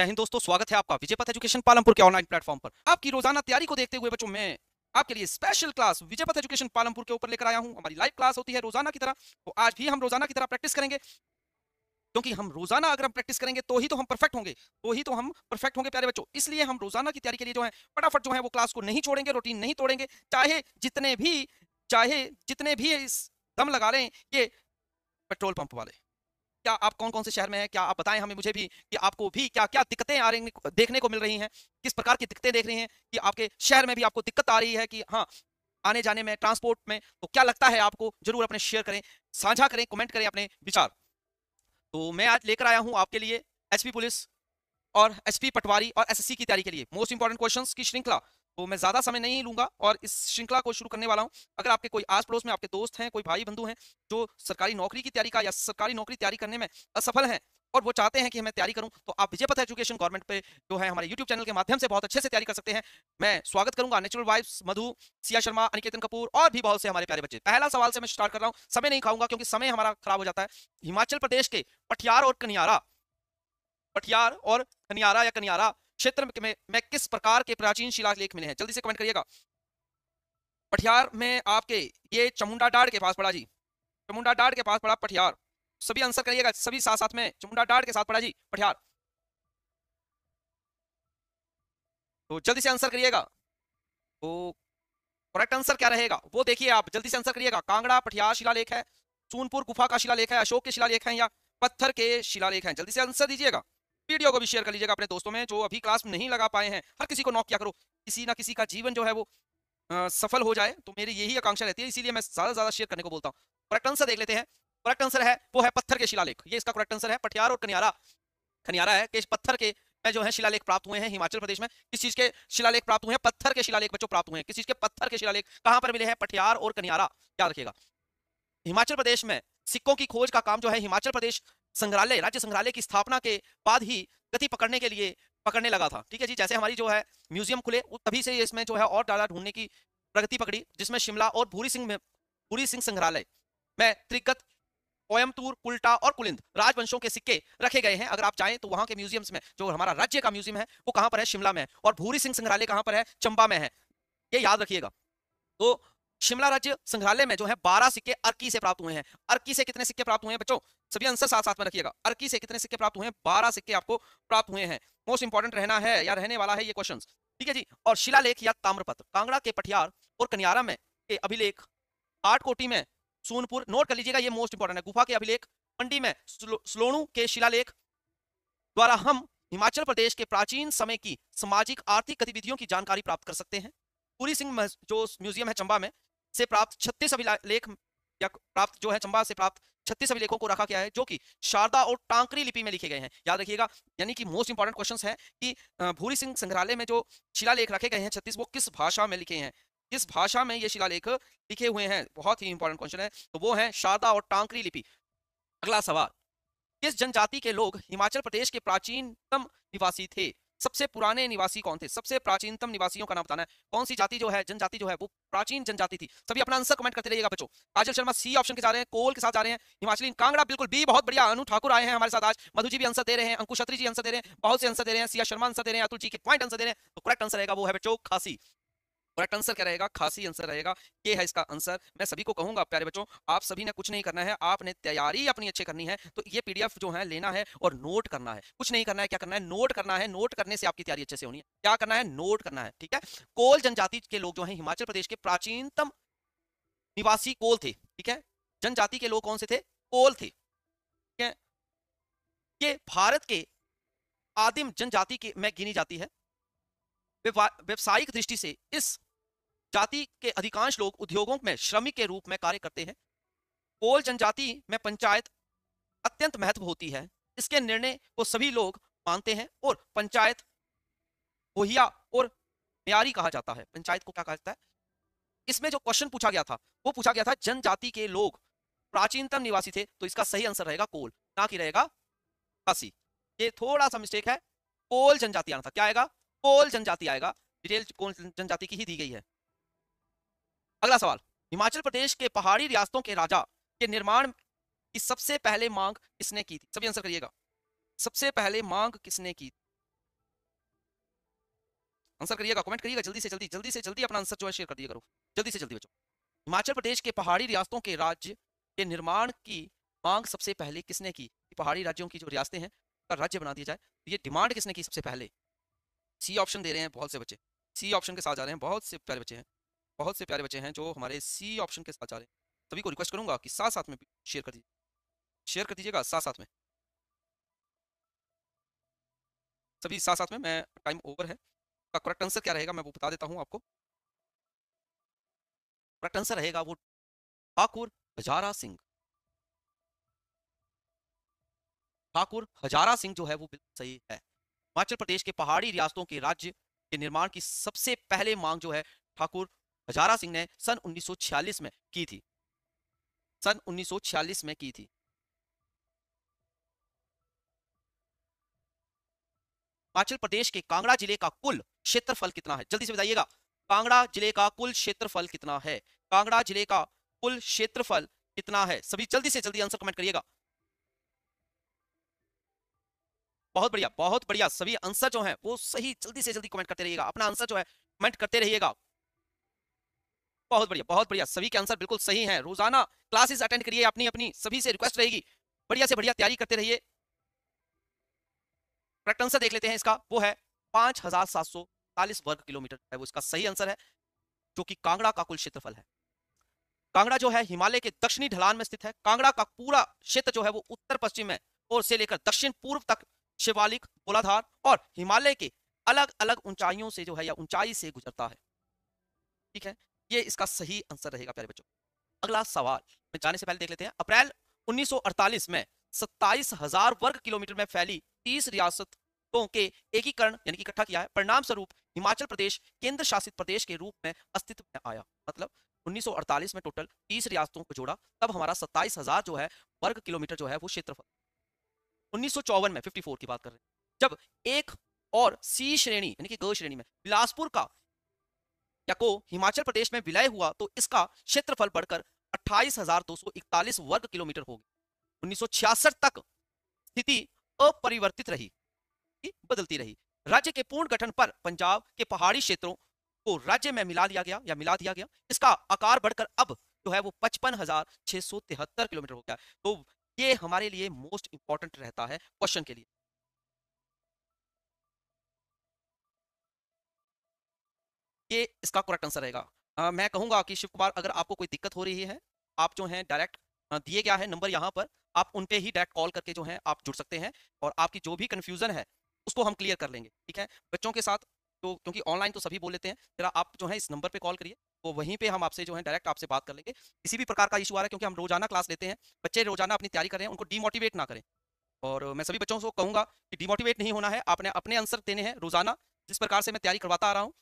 जय हिंद दोस्तों स्वागत है आपका विजय पथ एजुकेशन पालमपुर के ऑनलाइन प्लेटफॉर्म पर आपकी रोजाना तैयारी को देखते हुए बच्चों मैं आपके लिए स्पेशल क्लास विजय पथ एजुकेशन पालमपुर के ऊपर लेकर आया हूं हमारी लाइव क्लास होती है रोजाना की तरह तो आज भी हम रोजाना की तरह प्रैक्टिस करेंगे क्योंकि हम रोजाना अगर हम प्रैक्टिस करेंगे तो ही तो हम परफेक्ट होंगे तो ही तो हम परफेक्ट होंगे प्यारे बच्चों इसलिए हम रोजाना की तैयारी के लिए जो है फटाफट जो है वो क्लास को नहीं छोड़ेंगे रूटीन नहीं तोड़ेंगे चाहे जितने भी चाहे जितने भी दम लगा रहे हैं ये पेट्रोल पंप वाले क्या आप कौन कौन से शहर में हैं क्या आप बताएं हमें मुझे भी कि आपको भी क्या क्या दिक्कतें आ रही देखने को मिल रही हैं किस प्रकार की दिक्कतें देख रही हैं कि आपके शहर में भी आपको दिक्कत आ रही है कि हाँ आने जाने में ट्रांसपोर्ट में तो क्या लगता है आपको जरूर अपने शेयर करें साझा करें कमेंट करें अपने विचार तो मैं आज लेकर आया हूँ आपके लिए एस पुलिस और एस पटवारी और एस की तैयारी के लिए मोस्ट इंपॉर्टेंट क्वेश्चन की श्रृंखला तो मैं ज़्यादा समय नहीं लूंगा और इस श्रृंखला को शुरू करने वाला हूँ अगर आपके कोई आस पड़ोस में आपके दोस्त हैं कोई भाई बंधु हैं जो सरकारी नौकरी की तैयारी का या सरकारी नौकरी तैयारी करने में असफल हैं और वो चाहते हैं कि मैं तैयारी करूं तो आप विजयपथ एजुकेशन गवर्नमेंट पे जो है हमारे यूट्यूब चैनल के माध्यम से बहुत अच्छे से तैयारी कर सकते हैं मैं स्वागत करूंगा नेचुरल वाइफ्स मधु सिया शर्मा अनिकेतन कपूर और भी बहुत से हमारे प्यारे बच्चे पहला सवाल से मैं स्टार्ट कर रहा हूँ समय नहीं खाऊंगा क्योंकि समय हमारा खराब हो जाता है हिमाचल प्रदेश के पठियार और कनियारा पठियार और कनियारा या कनियारा क्षेत्र में, में किस प्रकार के प्राचीन शिलालेख मिले हैं जल्दी से कमेंट करिएगा पठियार में आपके ये चमुंडा डाड़ के पास पड़ा जी चमुंडा डाड़ के पास पड़ा पठियार सभी आंसर करिएगा सभी साथ साथ में चमुंडा डाड़ के साथ पड़ा जी पठियार तो जल्दी से आंसर करिएगा तो करेक्ट आंसर क्या रहेगा वो देखिए आप जल्दी से आंसर करिएगा कांगड़ा पठियार शिलालेख है सोनपुर गुफा का शिलालेख है अशोक के शिलालेख है या पत्थर के शिलालेख है जल्दी से आंसर दीजिएगा वीडियो को भी शेयर कर लीजिएगा अपने दोस्तों में जो अभी क्लास नहीं लगा पाए हैं हर किसी को नॉक किया करो किसी ना किसी का जीवन जो है वो आ, सफल हो जाए तो मेरी यही आकांक्षा रहती है इसीलिए मैं ज्यादा ज्यादा शेयर करने को बोलता हूँ करेक्ट आंसर देख लेते हैं करेक्ट आंसर है वो है पत्थर के शिलालेख ये इसका करेक्ट आंसर है पटियार और कनियारा खनियारा है कि पत्थर के जो है शिलालेख प्राप्त हुए हैं हिमाचल प्रदेश में किस चीज के शिलालेख प्राप्त हुए हैं पत्थर के शिलालेख बच्चों प्राप्त हुए हैं किस चीज के पत्थर के शिलालेख कहां पर मिले हैं पटियार और कनियारा याद रखिएगा हिमाचल प्रदेश में सिक्कों की खोज का काम जो है हिमाचल प्रदेश संग्रहालय राज्य संग्रहालय की स्थापना के बाद ही गति पकड़ने के लिए पकड़ने लगा था ठीक है जी जैसे हमारी जो है म्यूजियम खुले तभी से इसमें जो है और डाटा ढूंढने की प्रगति पकड़ी जिसमें शिमला और भूरी सिंह में भूरी सिंह संग्रहालय में त्रिकत कोयमतूर पुलटा और कुलिंद राजवंशों के सिक्के रखे गए हैं अगर आप चाहें तो वहां के म्यूजियम्स में जो हमारा राज्य का म्यूजियम है वो कहाँ पर है शिमला में और भूरी सिंह संग्रहालय कहाँ पर है चंबा में है ये याद रखिएगा तो शिमला राज्य संग्रहालय में जो है बारह सिक्के अर्की से प्राप्त हुए हैं अर्की से कितने सिक्के प्राप्त हुए हैं बच्चों सभी आंसर साथ साथ में रखिएगा अर्की से कितने सिक्के प्राप्त हुए हैं बारह सिक्के आपको प्राप्त हुए हैं मोस्ट इंपॉर्टेंट रहना है या रहने वाला है ये क्वेश्चन ठीक है जी और शिलालेख या ताम्रपत्र कांगड़ा के पठियार और कनियारा में के अभिलेख आठ कोटी में सोनपुर नोट कर लीजिएगा ये मोस्ट इंपॉर्टेंट है गुफा के अभिलेख मंडी में स्लोणु के शिलालेख द्वारा हम हिमाचल प्रदेश के प्राचीन समय की सामाजिक आर्थिक गतिविधियों की जानकारी प्राप्त कर सकते हैं पूरी सिंह जो म्यूजियम है चंबा में से प्राप्त छत्तीस अभिलेख या प्राप्त जो है चंबा से प्राप्त छत्तीस अभिलेखों को रखा गया है जो कि शारदा और टांकरी लिपि में लिखे गए हैं याद रखिएगा यानी कि मोस्ट इंपॉर्टेंट क्वेश्चन है कि भूरी सिंह संग्रहालय में जो शिलालेख रखे गए हैं छत्तीस वो किस भाषा में लिखे हैं किस भाषा में ये शिलालेख लिखे हुए हैं बहुत ही इंपॉर्टेंट क्वेश्चन है तो वो है शारदा और टांकरी लिपि अगला सवाल किस जनजाति के लोग हिमाचल प्रदेश के प्राचीनतम निवासी थे सबसे पुराने निवासी कौन थे सबसे प्राचीनतम निवासियों का नाम बताना है कौन सी जाति जो है जनजाति जो है वो प्राचीन जनजाति थी सभी अपना आंसर कमेंट करते रहिएगा बच्चों काजल शर्मा सी ऑप्शन के जा रहे हैं कोल के साथ जा रहे हैं हिमाचली कांगड़ा बिल्कुल बी बहुत बढ़िया अनु ठाकुर आए हैं हमारे साथ आज मधु जी भी आंसर दे रहे हैं अंकुश छत्री जी आंसर दे रहे हैं बहुत से आंसर दे रहे हैं सिया शर्मा आंसर दे रहे हैं अतुल जी के पॉइंट आंसर दे रहे हैं तो करेक्ट आंसर रहेगा वो है बच्चों खासी करेक्ट आंसर क्या रहेगा खासी आंसर रहेगा ये है इसका आंसर मैं सभी को कहूंगा प्यारे बच्चों आप सभी ने कुछ नहीं करना है आपने तैयारी अपनी अच्छी करनी है तो ये पीडीएफ जो है लेना है और नोट करना है कुछ नहीं करना है क्या करना है नोट करना है नोट करने से आपकी तैयारी अच्छे से होनी है क्या करना है नोट करना है ठीक है कोल जनजाति के लोग जो है हिमाचल प्रदेश के प्राचीनतम निवासी कोल थे ठीक है जनजाति के लोग कौन से थे कोल थे ठीक है ये भारत के आदिम जनजाति के में गिनी जाती है व्यवसायिक दृष्टि से इस जाति के अधिकांश लोग उद्योगों में श्रमिक के रूप में कार्य करते हैं कोल जनजाति में पंचायत अत्यंत महत्व होती है इसके निर्णय को सभी लोग मानते हैं और पंचायत बोहिया और म्यारी कहा जाता है पंचायत को क्या कहा जाता है इसमें जो क्वेश्चन पूछा गया था वो पूछा गया था जनजाति के लोग प्राचीनतम निवासी थे तो इसका सही आंसर रहेगा कोल ना कि रहेगा ये थोड़ा सा मिस्टेक है कोल जनजाति आना था क्या आएगा कोल जनजाति आएगा डिटेल कोल जनजाति की ही दी गई है अगला सवाल हिमाचल प्रदेश के पहाड़ी रियासतों के राजा के निर्माण की सबसे पहले मांग किसने की थी सभी आंसर करिएगा सबसे पहले मांग किसने की आंसर करिएगा कमेंट करिएगा जल्दी से जल्दी जल्दी से जल्दी अपना आंसर जो है शेयर कर दिया करो जल्दी से जल्दी बच्चों हिमाचल प्रदेश के पहाड़ी रियासतों के राज्य के निर्माण की मांग सबसे पहले किसने की पहाड़ी राज्यों की जो रियासतें हैं राज्य बना दिया जाए तो ये डिमांड किसने की सबसे पहले सी ऑप्शन दे रहे हैं बहुत से बच्चे सी ऑप्शन के साथ जा रहे हैं बहुत से प्यारे बच्चे हैं बहुत से प्यारे बच्चे हैं जो हमारे सी ऑप्शन के साथ जा रहे हैं सभी को रिक्वेस्ट करूंगा कि साथ साथ में शेयर कर दीजिए शेयर कर दीजिएगा साथ साथ में सभी साथ साथ में मैं टाइम ओवर है का करेक्ट आंसर क्या रहेगा मैं वो बता देता हूँ आपको करेक्ट आंसर रहेगा वो ठाकुर हजारा सिंह ठाकुर हजारा सिंह जो है वो बिल्कुल सही है हिमाचल प्रदेश के पहाड़ी रियासतों के राज्य के निर्माण की सबसे पहले मांग जो है ठाकुर हजारा सिंह ने सन 1946 में की थी सन 1946 में की थी हिमाचल प्रदेश के कांगड़ा जिले का कुल क्षेत्रफल कितना है जल्दी से बताइएगा कांगड़ा जिले का कुल क्षेत्रफल कितना है कांगड़ा जिले का कुल क्षेत्रफल कितना है सभी जल्दी से जल्दी आंसर कमेंट करिएगा बहुत बढ़िया बहुत बढ़िया सभी आंसर जो है वो सही जल्दी से जल्दी कमेंट करते रहिएगा अपना आंसर जो है कमेंट करते रहिएगा बहुत बढ़िया बहुत बढ़िया सभी के आंसर बिल्कुल सही है रोजाना क्लासेस अटेंड करिए अपनी अपनी सभी से रिक्वेस्ट रहेगी बढ़िया से बढ़िया तैयारी करते रहिए करेक्ट आंसर देख लेते हैं इसका वो है पांच हजार सात सौ चालीस वर्ग किलोमीटर है वो इसका सही आंसर है जो कि कांगड़ा का कुल क्षेत्रफल है कांगड़ा जो है हिमालय के दक्षिणी ढलान में स्थित है कांगड़ा का पूरा क्षेत्र जो है वो उत्तर पश्चिम में और से लेकर दक्षिण पूर्व तक शिवालिक बोलाधार और हिमालय के अलग अलग ऊंचाइयों से जो है या ऊंचाई से गुजरता है ठीक है ये इसका सही आंसर रहेगा प्यारे बच्चों अगला सवाल मैं जाने से पहले देख लेते हैं अप्रैल 1948 में सत्ताईस हजार वर्ग किलोमीटर में फैली तीस रियासतों के एकीकरण यानी कि इकट्ठा किया है परिणाम स्वरूप हिमाचल प्रदेश केंद्र शासित प्रदेश के रूप में अस्तित्व में आया मतलब 1948 में टोटल तीस रियासतों को जोड़ा तब हमारा सत्ताईस हजार जो है वर्ग किलोमीटर जो है वो क्षेत्रफल उन्नीस में 54 की बात कर रहे हैं जब एक और सी श्रेणी यानी कि ग श्रेणी में बिलासपुर का या को हिमाचल प्रदेश में विलय हुआ तो इसका क्षेत्रफल बढ़कर 28,241 वर्ग किलोमीटर हो गया 1966 तक स्थिति अपरिवर्तित रही बदलती रही राज्य के पूर्ण गठन पर पंजाब के पहाड़ी क्षेत्रों को राज्य में मिला दिया गया या मिला दिया गया इसका आकार बढ़कर अब जो है वो पचपन हजार छह सौ तिहत्तर किलोमीटर हो गया तो ये हमारे लिए मोस्ट इंपॉर्टेंट रहता है क्वेश्चन के लिए ये इसका करेक्ट आंसर रहेगा मैं कहूंगा कि शिव कुमार अगर आपको कोई दिक्कत हो रही है आप जो है डायरेक्ट दिए गया है नंबर यहाँ पर आप उन ही डायरेक्ट कॉल करके जो है आप जुड़ सकते हैं और आपकी जो भी कंफ्यूजन है उसको हम क्लियर कर लेंगे ठीक है बच्चों के साथ तो क्योंकि ऑनलाइन तो सभी बोल लेते हैं जरा आप जो है इस नंबर पे कॉल करिए वो वहीं पे हम आपसे जो है डायरेक्ट आपसे बात कर लेंगे किसी भी प्रकार का इशू आ रहा है क्योंकि हम रोजाना क्लास लेते हैं बच्चे रोजाना अपनी तैयारी कर रहे हैं उनको डीमोटिवेट ना करें और मैं सभी बच्चों को कहूँगा कि डीमोटिवेट नहीं होना है आपने अपने आंसर देने हैं रोजाना जिस प्रकार से मैं तैयारी करवाता आ रहा हूँ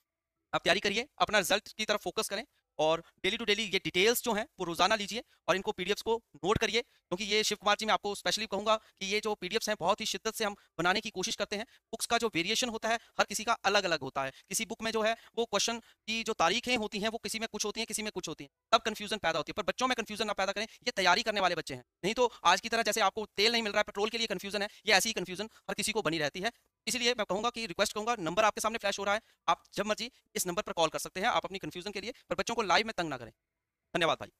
आप तैयारी करिए अपना रिजल्ट की तरफ फोकस करें और डेली टू डेली ये डिटेल्स जो हैं वो रोजाना लीजिए और इनको पीडीएफ्स को नोट करिए क्योंकि ये शिव कुमार जी मैं आपको स्पेशली कहूँगा कि ये जो पीडीएफ्स हैं बहुत ही शिद्दत से हम बनाने की कोशिश करते हैं बुक्स का जो वेरिएशन होता है हर किसी का अलग अलग होता है किसी बुक में जो है वो क्वेश्चन की जो तारीखें होती हैं वो किसी में कुछ होती हैं किसी में कुछ होती हैं तब कन्फ्यूजन पैदा होती है पर बच्चों में कन्फ्यूजन ना पैदा करें ये तैयारी करने वाले बच्चे हैं नहीं तो आज की तरह जैसे आपको तेल नहीं मिल रहा है पेट्रोल के लिए कन्फ्यूजन है ये ऐसी कन्फ्यूजन हर किसी को बनी रहती है इसलिए मैं कहूंगा कि रिक्वेस्ट कहूंगा नंबर आपके सामने फ्लैश हो रहा है आप जब मर्जी इस नंबर पर कॉल कर सकते हैं आप अपनी कंफ्यूजन के लिए पर बच्चों को लाइव में तंग ना करें धन्यवाद भाई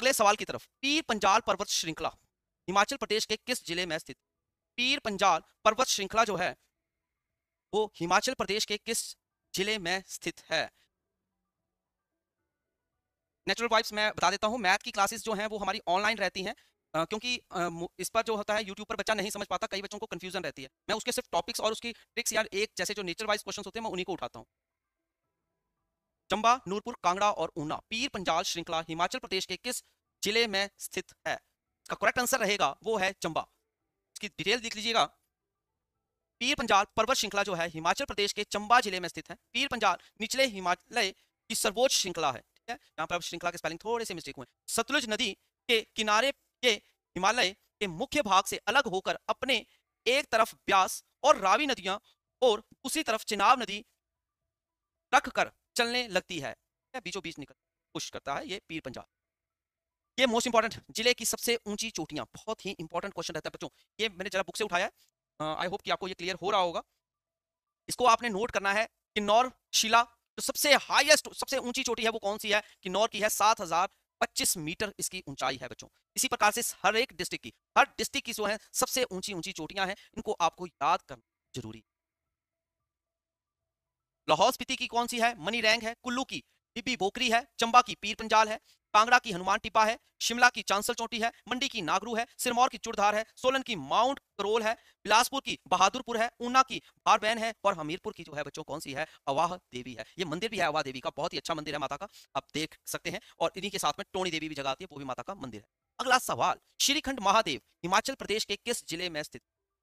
अगले सवाल की तरफ पीर पंजाल पर्वत श्रृंखला हिमाचल प्रदेश के किस जिले में स्थित पीर पंजाल पर्वत श्रृंखला जो है वो हिमाचल प्रदेश के किस जिले में स्थित है नेचुरल वाइब्स मैं बता देता हूं मैथ की क्लासेस जो हैं वो हमारी ऑनलाइन रहती हैं क्योंकि इस पर जो होता है यूट्यूब पर बच्चा नहीं समझ पाता कई बच्चों को कंफ्यूजन रहती है मैं उसके सिर्फ टॉपिक्स और उसकी ट्रिक्स यार एक जैसे जो नेचर वाइज क्वेश्चन होते हैं मैं उन्हीं को उठाता हूँ चंबा नूरपुर कांगड़ा और ऊना पीर पंजाल श्रृंखला हिमाचल प्रदेश के किस जिले में स्थित है इसका करेक्ट आंसर रहेगा वो है चंबा इसकी डिटेल देख लीजिएगा पीर पंजाल पर्वत श्रृंखला जो है हिमाचल प्रदेश के चंबा जिले में स्थित है पीर पंजाल निचले हिमालय की सर्वोच्च श्रृंखला है ठीक है यहाँ पर श्रृंखला के स्पेलिंग थोड़े से मिस्टेक हुए सतलुज नदी के किनारे ये हिमालय के मुख्य भाग से अलग होकर अपने एक तरफ ब्यास और रावी नदियां और दूसरी तरफ चिनाब नदी रख कर चलने लगती है बीचों बीच निकल पुश करता है ये पीर पंजाब ये मोस्ट इंपॉर्टेंट जिले की सबसे ऊंची चोटियां बहुत ही इंपॉर्टेंट क्वेश्चन रहता है बच्चों ये मैंने जरा बुक से उठाया आई होप कि आपको ये क्लियर हो रहा होगा इसको आपने नोट करना है किन्नौर शिला जो सबसे हाईएस्ट सबसे ऊंची चोटी है वो कौन सी है किन्नौर की है सात हजार 25 मीटर इसकी ऊंचाई है बच्चों इसी प्रकार से हर एक डिस्ट्रिक्ट की हर डिस्ट्रिक्ट की जो है सबसे ऊंची ऊंची चोटियां हैं इनको आपको याद करना जरूरी लाहौल स्पीति की कौन सी है मनी रैंक है कुल्लू की डिब्बी बोकरी है चंबा की पीर पंजाल है कांगड़ा की हनुमान टिपा है शिमला की चांसल चौटी है मंडी की नागरू है सिरमौर की चुड़धार है सोलन की माउंट करोल है बिलासपुर की बहादुरपुर है ऊना की भारबैन है और हमीरपुर की जो है बच्चों कौन सी है अवाह देवी है ये मंदिर भी है अवाह देवी का बहुत ही अच्छा मंदिर है माता का आप देख सकते हैं और इन्हीं के साथ में टोणी देवी भी जगह आती है वो भी माता का मंदिर है अगला सवाल श्रीखंड महादेव हिमाचल प्रदेश के किस जिले में स्थित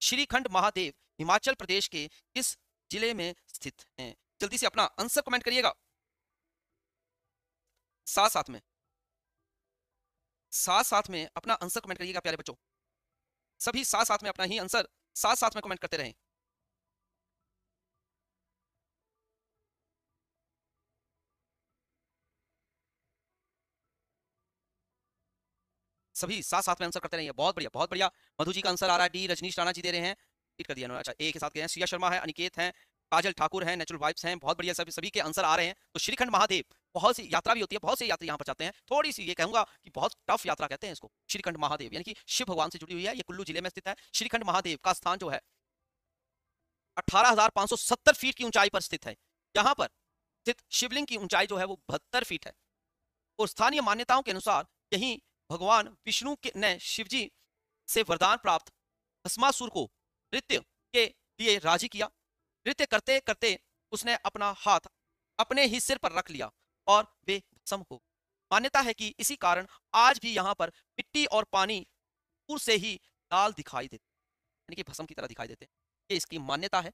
श्रीखंड महादेव हिमाचल प्रदेश के किस जिले में स्थित है जल्दी से अपना आंसर कमेंट करिएगा साथ साथ में साथ साथ में अपना आंसर कमेंट करिएगा प्यारे बच्चों सभी साथ साथ में अपना ही आंसर साथ साथ में कमेंट करते रहें सभी साथ साथ में आंसर करते रहिए बहुत बढ़िया बहुत बढ़िया मधु जी का आंसर आ रहा है डी रजनीश राणा जी दे रहे हैं ठीक कर दिया अच्छा ए के साथ गए हैं सिया शर्मा है अनिकेत हैं काजल ठाकुर हैं नेचुरल वाइब्स हैं बहुत बढ़िया सभी सभी के आंसर आ रहे हैं तो श्रीखंड महादेव बहुत सी यात्रा भी होती है बहुत से यात्री यहाँ पर जाते हैं थोड़ी सी ये कहूंगा कि बहुत टफ यात्रा कहते हैं इसको श्रीखंड महादेव यानी कि शिव भगवान से जुड़ी हुई है ये कुल्लू जिले में स्थित है श्रीखंड महादेव का स्थान जो है अठारह फीट की ऊंचाई पर स्थित है यहाँ पर स्थित शिवलिंग की ऊंचाई जो है वो बहत्तर फीट है और स्थानीय मान्यताओं के अनुसार यही भगवान विष्णु ने शिवजी से वरदान प्राप्त भस्मासुर को नृत्य के लिए राजी किया नृत्य करते करते उसने अपना हाथ अपने ही सिर पर रख लिया और वे भसम हो मान्यता है कि इसी कारण आज भी यहाँ पर मिट्टी और पानी दूर से ही लाल दिखाई देते यानी कि भस्म की तरह दिखाई देते हैं ये इसकी मान्यता है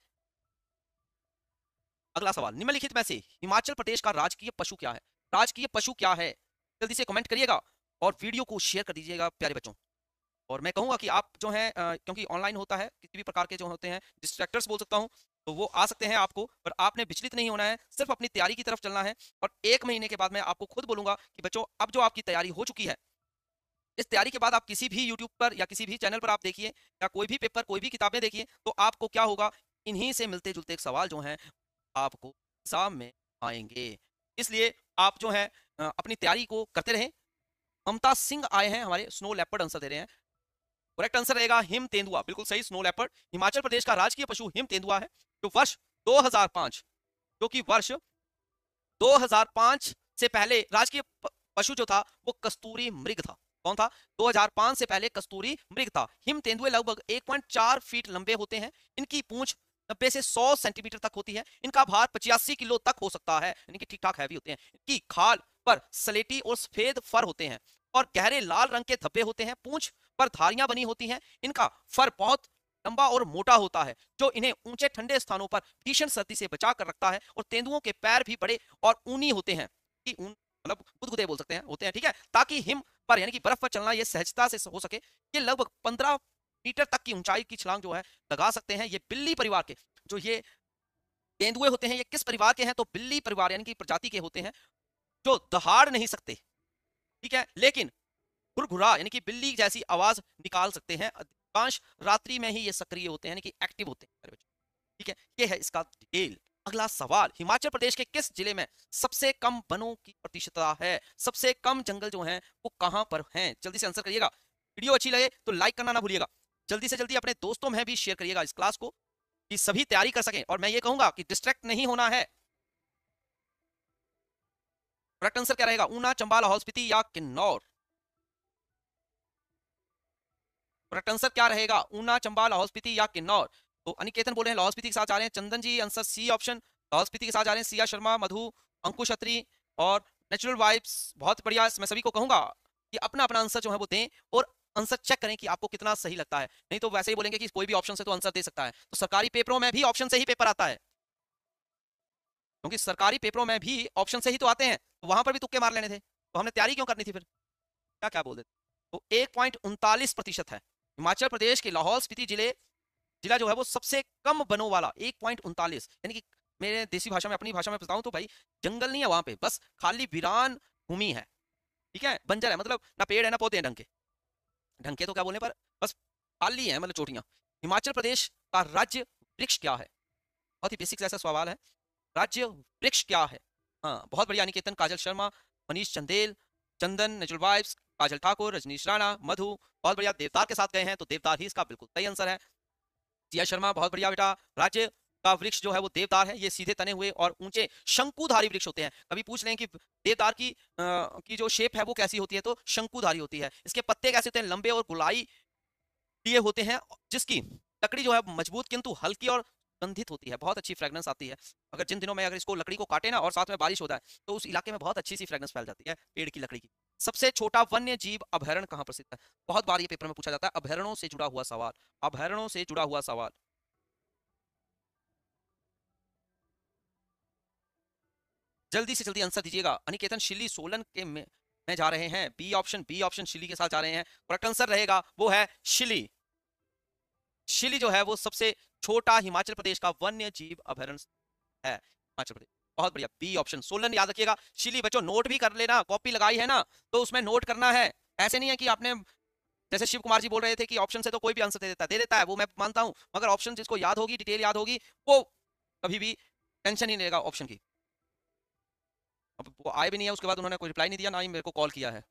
अगला सवाल निम्नलिखित में से हिमाचल प्रदेश का राजकीय पशु क्या है राजकीय पशु क्या है जल्दी से कमेंट करिएगा और वीडियो को शेयर कर दीजिएगा प्यारे बच्चों और मैं कहूँगा कि आप जो हैं क्योंकि ऑनलाइन होता है किसी भी प्रकार के जो होते हैं डिस्ट्रैक्टर्स बोल सकता हूँ तो वो आ सकते हैं आपको पर आपने विचलित नहीं होना है सिर्फ अपनी तैयारी की तरफ चलना है और एक महीने के बाद मैं आपको खुद बोलूंगा कि बच्चों अब जो आपकी तैयारी हो चुकी है इस तैयारी के बाद आप किसी भी यूट्यूब पर या किसी भी चैनल पर आप देखिए या कोई भी पेपर कोई भी किताबें देखिए तो आपको क्या होगा इन्हीं से मिलते जुलते सवाल जो हैं आपको एग्जाम में आएंगे इसलिए आप जो है अपनी तैयारी को करते रहें ममता सिंह आए हैं हमारे स्नो लैपर्ड आंसर दे रहे हैं करेक्ट आंसर रहेगा हिम तेंदुआ बिल्कुल सही स्नो लेपर्ड हिमाचल प्रदेश का राजकीय पशु हिम तेंदुआ है जो वर्ष 2005 जो कि वर्ष 2005 से पहले राजकीय पशु जो था वो कस्तूरी मृग था कौन था 2005 से पहले कस्तूरी मृग था हिम तेंदुए लगभग 1.4 फीट लंबे होते हैं इनकी पूंछ 90 से 100 सेंटीमीटर तक होती है इनका भार पचासी किलो तक हो सकता है यानी कि ठीक ठाक हैवी होते हैं इनकी खाल पर सलेटी और सफेद फर होते हैं और गहरे लाल रंग के धब्बे होते हैं पूंछ पर धारियां बनी होती हैं इनका फर बहुत लंबा और मोटा होता है जो इन्हें ऊंचे ठंडे स्थानों पर भीषण सर्दी से बचा कर रखता है और तेंदुओं के पैर भी बड़े और ऊनी होते हैं कि ऊन मतलब गुदगुदे बोल सकते हैं होते हैं ठीक है ताकि हिम पर यानी कि बर्फ पर चलना यह सहजता से हो सके ये लगभग पंद्रह मीटर तक की ऊंचाई की छलांग जो है लगा सकते हैं ये बिल्ली परिवार के जो ये तेंदुए होते हैं ये किस परिवार के हैं तो बिल्ली परिवार यानी कि प्रजाति के होते हैं जो दहाड़ नहीं सकते ठीक है लेकिन घुरघुरा यानी कि बिल्ली जैसी आवाज निकाल सकते हैं अधिकांश रात्रि में ही ये सक्रिय होते हैं यानी कि एक्टिव होते हैं ठीक है ये है इसका डिटेल अगला सवाल हिमाचल प्रदेश के किस जिले में सबसे कम वनों की प्रतिशतता है सबसे कम जंगल जो हैं वो कहां पर हैं जल्दी से आंसर करिएगा वीडियो अच्छी लगे तो लाइक करना ना भूलिएगा जल्दी से जल्दी अपने दोस्तों में भी शेयर करिएगा इस क्लास को कि सभी तैयारी कर सकें और मैं ये कहूंगा कि डिस्ट्रैक्ट नहीं होना है करेक्ट आंसर क्या रहेगा ऊना चंबा लाहौल स्पीति या किन्नौर करेक्ट आंसर क्या रहेगा ऊना चंबा लाहौल स्पीति या किन्नौर तो अनिकेतन बोले हैं लाहौल स्पीति के साथ जा रहे हैं Chandan ji answer C option Lahaul Spiti के साथ जा रहे हैं सिया शर्मा मधु अंकुश अत्री और नेचुरल वाइब्स बहुत बढ़िया मैं सभी को कहूंगा कि अपना अपना आंसर जो है वो दें और आंसर चेक करें कि आपको कितना सही लगता है नहीं तो वैसे ही बोलेंगे कि कोई भी ऑप्शन से तो आंसर दे सकता है तो सरकारी पेपरों में भी ऑप्शन से ही पेपर आता है क्योंकि सरकारी पेपरों में भी ऑप्शन से ही तो आते हैं तो वहां पर भी तुक्के मार लेने थे तो हमने तैयारी क्यों करनी थी फिर क्या क्या बोल देते तो एक पॉइंट उनतालीस प्रतिशत है हिमाचल प्रदेश के लाहौल स्पीति जिले जिला जो है वो सबसे कम बनो वाला एक पॉइंट उनतालीस यानी कि मेरे देसी भाषा में अपनी भाषा में बताऊं तो भाई जंगल नहीं है वहां पे बस खाली वीरान भूमि है ठीक है बंजर है मतलब ना पेड़ है ना पौधे हैं ढंग के ढंग के तो क्या बोलने पर बस खाली है मतलब चोटियां हिमाचल प्रदेश का राज्य वृक्ष क्या है बहुत ही बेसिक ऐसा सवाल है राज्य वृक्ष क्या है हाँ बहुत बढ़िया निकेतन काजल शर्मा मनीष चंदेल चंदन नेचुरल वाइब्स काजल ठाकुर रजनीश राणा मधु बहुत बढ़िया देवदार के साथ गए हैं तो देवदार ही इसका बिल्कुल सही आंसर है जिया शर्मा बहुत बढ़िया बेटा राज्य का वृक्ष जो है वो देवदार है ये सीधे तने हुए और ऊंचे शंकुधारी वृक्ष होते हैं कभी पूछ लें कि देवदार की आ, की जो शेप है वो कैसी होती है तो शंकुधारी होती है इसके पत्ते कैसे होते हैं लंबे और गुलाई दिए होते हैं जिसकी लकड़ी जो है मजबूत किंतु हल्की और गंधित होती है बहुत अच्छी फ्रेग्रेंस आती है अगर जिन दिनों में अगर इसको लकड़ी को काटे ना और साथ में बारिश होता है तो उस इलाके में बहुत अच्छी सी फ्रेग्रेंस फैल जाती है पेड़ की लकड़ी की सबसे छोटा वन्य जीव अभ्यारण कहाँ प्रसिद्ध है बहुत बार ये पेपर में पूछा जाता है अभ्यारणों से जुड़ा हुआ सवाल अभ्यारणों से जुड़ा हुआ सवाल जल्दी से जल्दी आंसर दीजिएगा अनिकेतन शिली सोलन के में, में जा रहे हैं B option B option Shili के साथ जा रहे हैं करेक्ट आंसर रहेगा वो है शिली शिली जो है वो सबसे छोटा हिमाचल प्रदेश का वन्य जीव अभ्यारण्य है हिमाचल प्रदेश बहुत बढ़िया बी ऑप्शन सोलन याद रखिएगा शिली बच्चों नोट भी कर लेना कॉपी लगाई है ना तो उसमें नोट करना है ऐसे नहीं है कि आपने जैसे शिव कुमार जी बोल रहे थे कि ऑप्शन से तो कोई भी आंसर दे देता दे देता है वो मैं मानता हूं मगर ऑप्शन जिसको याद होगी डिटेल याद होगी वो कभी भी टेंशन ही नहीं लेगा ऑप्शन की अब वो आए भी नहीं है उसके बाद उन्होंने कोई रिप्लाई नहीं दिया ना ही मेरे को कॉल किया है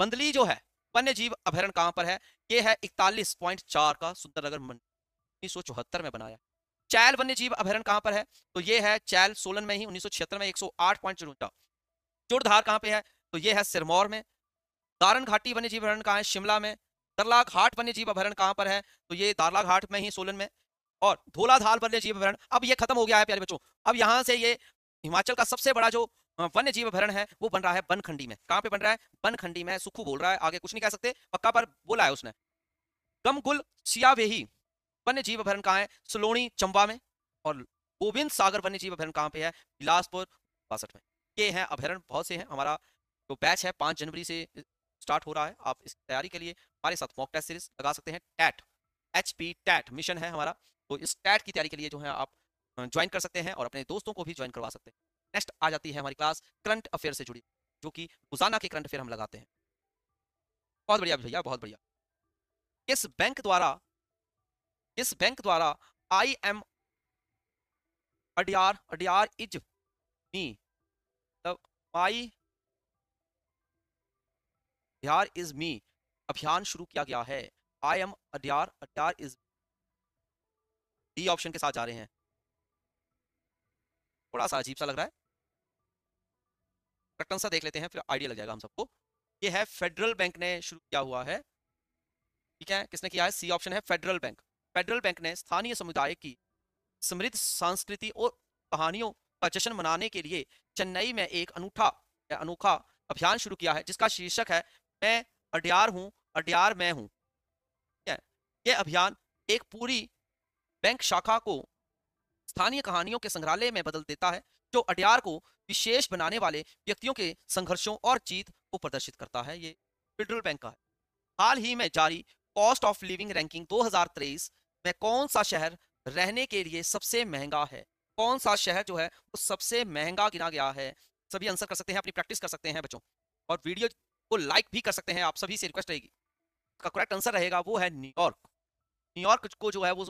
बंदली जो है वन्य जीव अभ्यारण कहाँ पर है ये है इकतालीस पॉइंट चार का सुंदरनगर मंडल उन्नीस में बनाया चैल वन्य जीव अभ्यारण कहाँ पर है तो ये है चैल सोलन में ही उन्नीस में एक सौ आठ पॉइंट चुरुंजा जोड़धार कहाँ पे है तो ये है सिरमौर में दारन घाटी वन्य जीव अभ्यारण कहाँ है शिमला में दरला घाट वन्य जीव अभ्यारण कहाँ पर है तो ये दारला घाट में ही सोलन में और धोलाधार वन्य जीव अभ्यारण अब ये खत्म हो गया है प्यारे बच्चों अब यहाँ से ये हिमाचल का सबसे बड़ा जो वन्य जीव भरण है वो बन रहा है बनखंडी में कहाँ पे बन रहा है बनखंडी में सुखू बोल रहा है आगे कुछ नहीं कह सकते पक्का पर बोला है उसने गमगुल सियावेही वन्य जीव भरण कहाँ है सलोनी चंबा में और गोविंद सागर वन्य जीव भरण कहाँ पे है बिलासपुर बासठ में ये है अभ्यारण बहुत से हैं हमारा जो बैच है पांच जनवरी से स्टार्ट हो रहा है आप इसकी तैयारी के लिए हमारे साथ मॉक टेस्ट सीरीज लगा सकते हैं TET H P TET mission है हमारा तो इस टैट की तैयारी के लिए जो है आप ज्वाइन कर सकते हैं और अपने दोस्तों को भी ज्वाइन करवा सकते हैं नेक्स्ट आ जाती है हमारी क्लास करंट अफेयर से जुड़ी जो कि रोजाना के करंट अफेयर हम लगाते हैं बहुत बढ़िया भैया बहुत बढ़िया किस बैंक द्वारा किस बैंक द्वारा I am Adyar Adyar is me my मतलब अडियार इज मी अभियान शुरू किया गया है I am Adyar Adyar is D option के साथ जा रहे हैं थोड़ा सा अजीब सा लग रहा है रटन सा देख लेते हैं फिर आइडिया लग जाएगा हम सबको ये है फेडरल बैंक ने शुरू किया हुआ है ठीक है किसने किया है सी ऑप्शन है फेडरल बैंक फेडरल बैंक ने स्थानीय समुदाय की समृद्ध संस्कृति और कहानियों का जश्न मनाने के लिए चेन्नई में एक अनूठा अनोखा अभियान शुरू किया है जिसका शीर्षक है मैं अडियार हूँ अडियार मैं हूँ ठीक है यह अभियान एक पूरी बैंक शाखा को स्थानीय कहानियों के संग्रहालय में बदल देता है जो अडियार को विशेष बनाने वाले व्यक्तियों के संघर्षों और जीत को प्रदर्शित करता है ये फेडरल बैंक का है हाल ही में जारी कॉस्ट ऑफ लिविंग रैंकिंग 2023 में कौन सा शहर रहने के लिए सबसे महंगा है कौन सा शहर जो है वो सबसे महंगा गिना गया है सभी आंसर कर सकते हैं अपनी प्रैक्टिस कर सकते हैं बच्चों और वीडियो को लाइक भी कर सकते हैं आप सभी से रिक्वेस्ट रहेगी इसका करेक्ट आंसर रहेगा वो है न्यूयॉर्क न्यूयॉर्क को जो है वो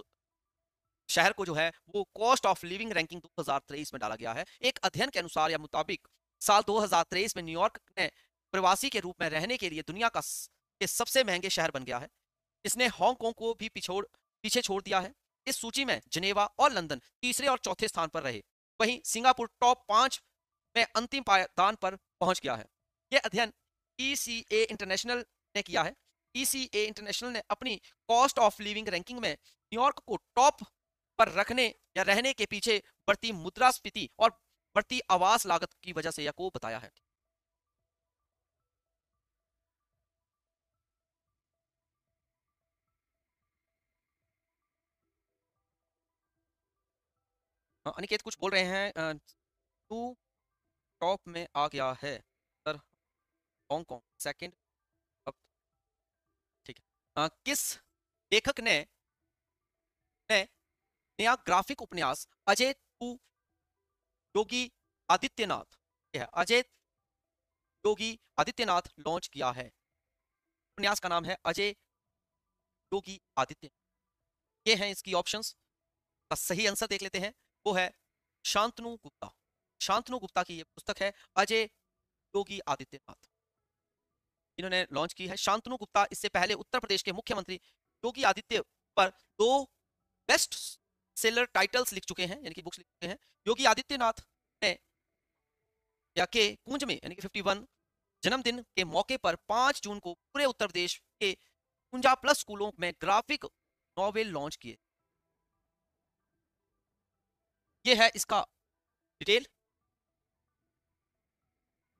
शहर को जो है वो कॉस्ट ऑफ लिविंग रैंकिंग 2023 में डाला गया है एक अध्ययन के अनुसार या मुताबिक साल 2023 में न्यूयॉर्क ने प्रवासी के रूप में रहने के लिए दुनिया का के सबसे महंगे शहर बन गया है इसने हांगकॉन्ग को भी पिछोड़ पीछे छोड़ दिया है इस सूची में जनेवा और लंदन तीसरे और चौथे स्थान पर रहे वहीं सिंगापुर टॉप पांच में अंतिम पायदान पर पहुंच गया है यह अध्ययन ई e इंटरनेशनल ने किया है ई e इंटरनेशनल ने अपनी कॉस्ट ऑफ लिविंग रैंकिंग में न्यूयॉर्क को टॉप पर रखने या रहने के पीछे बढ़ती मुद्रास्फीति और बढ़ती आवास लागत की वजह से को बताया है हाँ, अनिकेत कुछ बोल रहे हैं टू टॉप में आ गया है सर हांगकॉन्ग सेकंड ठीक है किस लेखक ने ने नया ग्राफिक उपन्यास अजय टू योगी आदित्यनाथ अजय योगी आदित्यनाथ लॉन्च किया है उपन्यास का नाम है अजय योगी आदित्य ये हैं इसकी ऑप्शंस का सही आंसर देख लेते हैं वो है शांतनु गुप्ता शांतनु गुप्ता की ये पुस्तक है अजय योगी आदित्यनाथ इन्होंने लॉन्च की है शांतनु गुप्ता इससे पहले उत्तर प्रदेश के मुख्यमंत्री योगी आदित्य पर दो बेस्ट सेलर टाइटल्स लिख चुके हैं यानी कि बुक्स लिख चुके हैं योगी आदित्यनाथ ने या के कुंज में यानी कि 51 जन्मदिन के मौके पर 5 जून को पूरे उत्तर प्रदेश के कुंजा प्लस स्कूलों में ग्राफिक नॉवेल लॉन्च किए ये है इसका डिटेल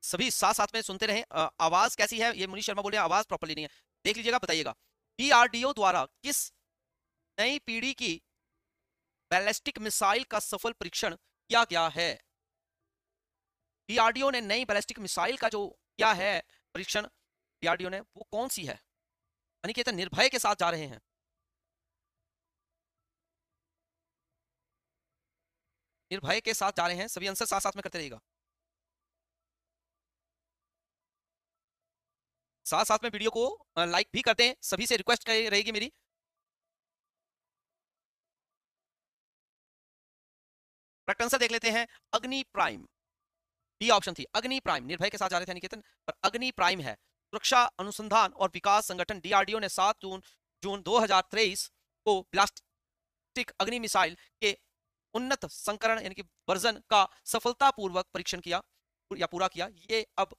सभी साथ साथ में सुनते रहे आवाज कैसी है ये मुनीष शर्मा बोले आवाज प्रॉपरली नहीं है देख लीजिएगा बताइएगा बीआरडीओ द्वारा किस नई पीढ़ी की बैलिस्टिक मिसाइल का सफल परीक्षण किया गया है डीआरडीओ ने नई बैलिस्टिक मिसाइल का जो क्या है परीक्षण डीआरडीओ ने वो कौन सी है यानी कि तो निर्भय के साथ जा रहे हैं निर्भय के साथ जा रहे हैं सभी आंसर साथ साथ में करते रहिएगा साथ साथ में वीडियो को लाइक भी करते हैं सभी से रिक्वेस्ट रहेगी मेरी करेक्ट आंसर देख लेते हैं अग्नि प्राइम बी ऑप्शन थी अग्नि प्राइम निर्भय के साथ जा रहे थे निकेतन पर अग्नि प्राइम है सुरक्षा अनुसंधान और विकास संगठन डीआरडीओ ने सात जून जून दो को प्लास्टिक अग्नि मिसाइल के उन्नत संकरण यानी कि वर्जन का सफलतापूर्वक परीक्षण किया या पूरा किया ये अब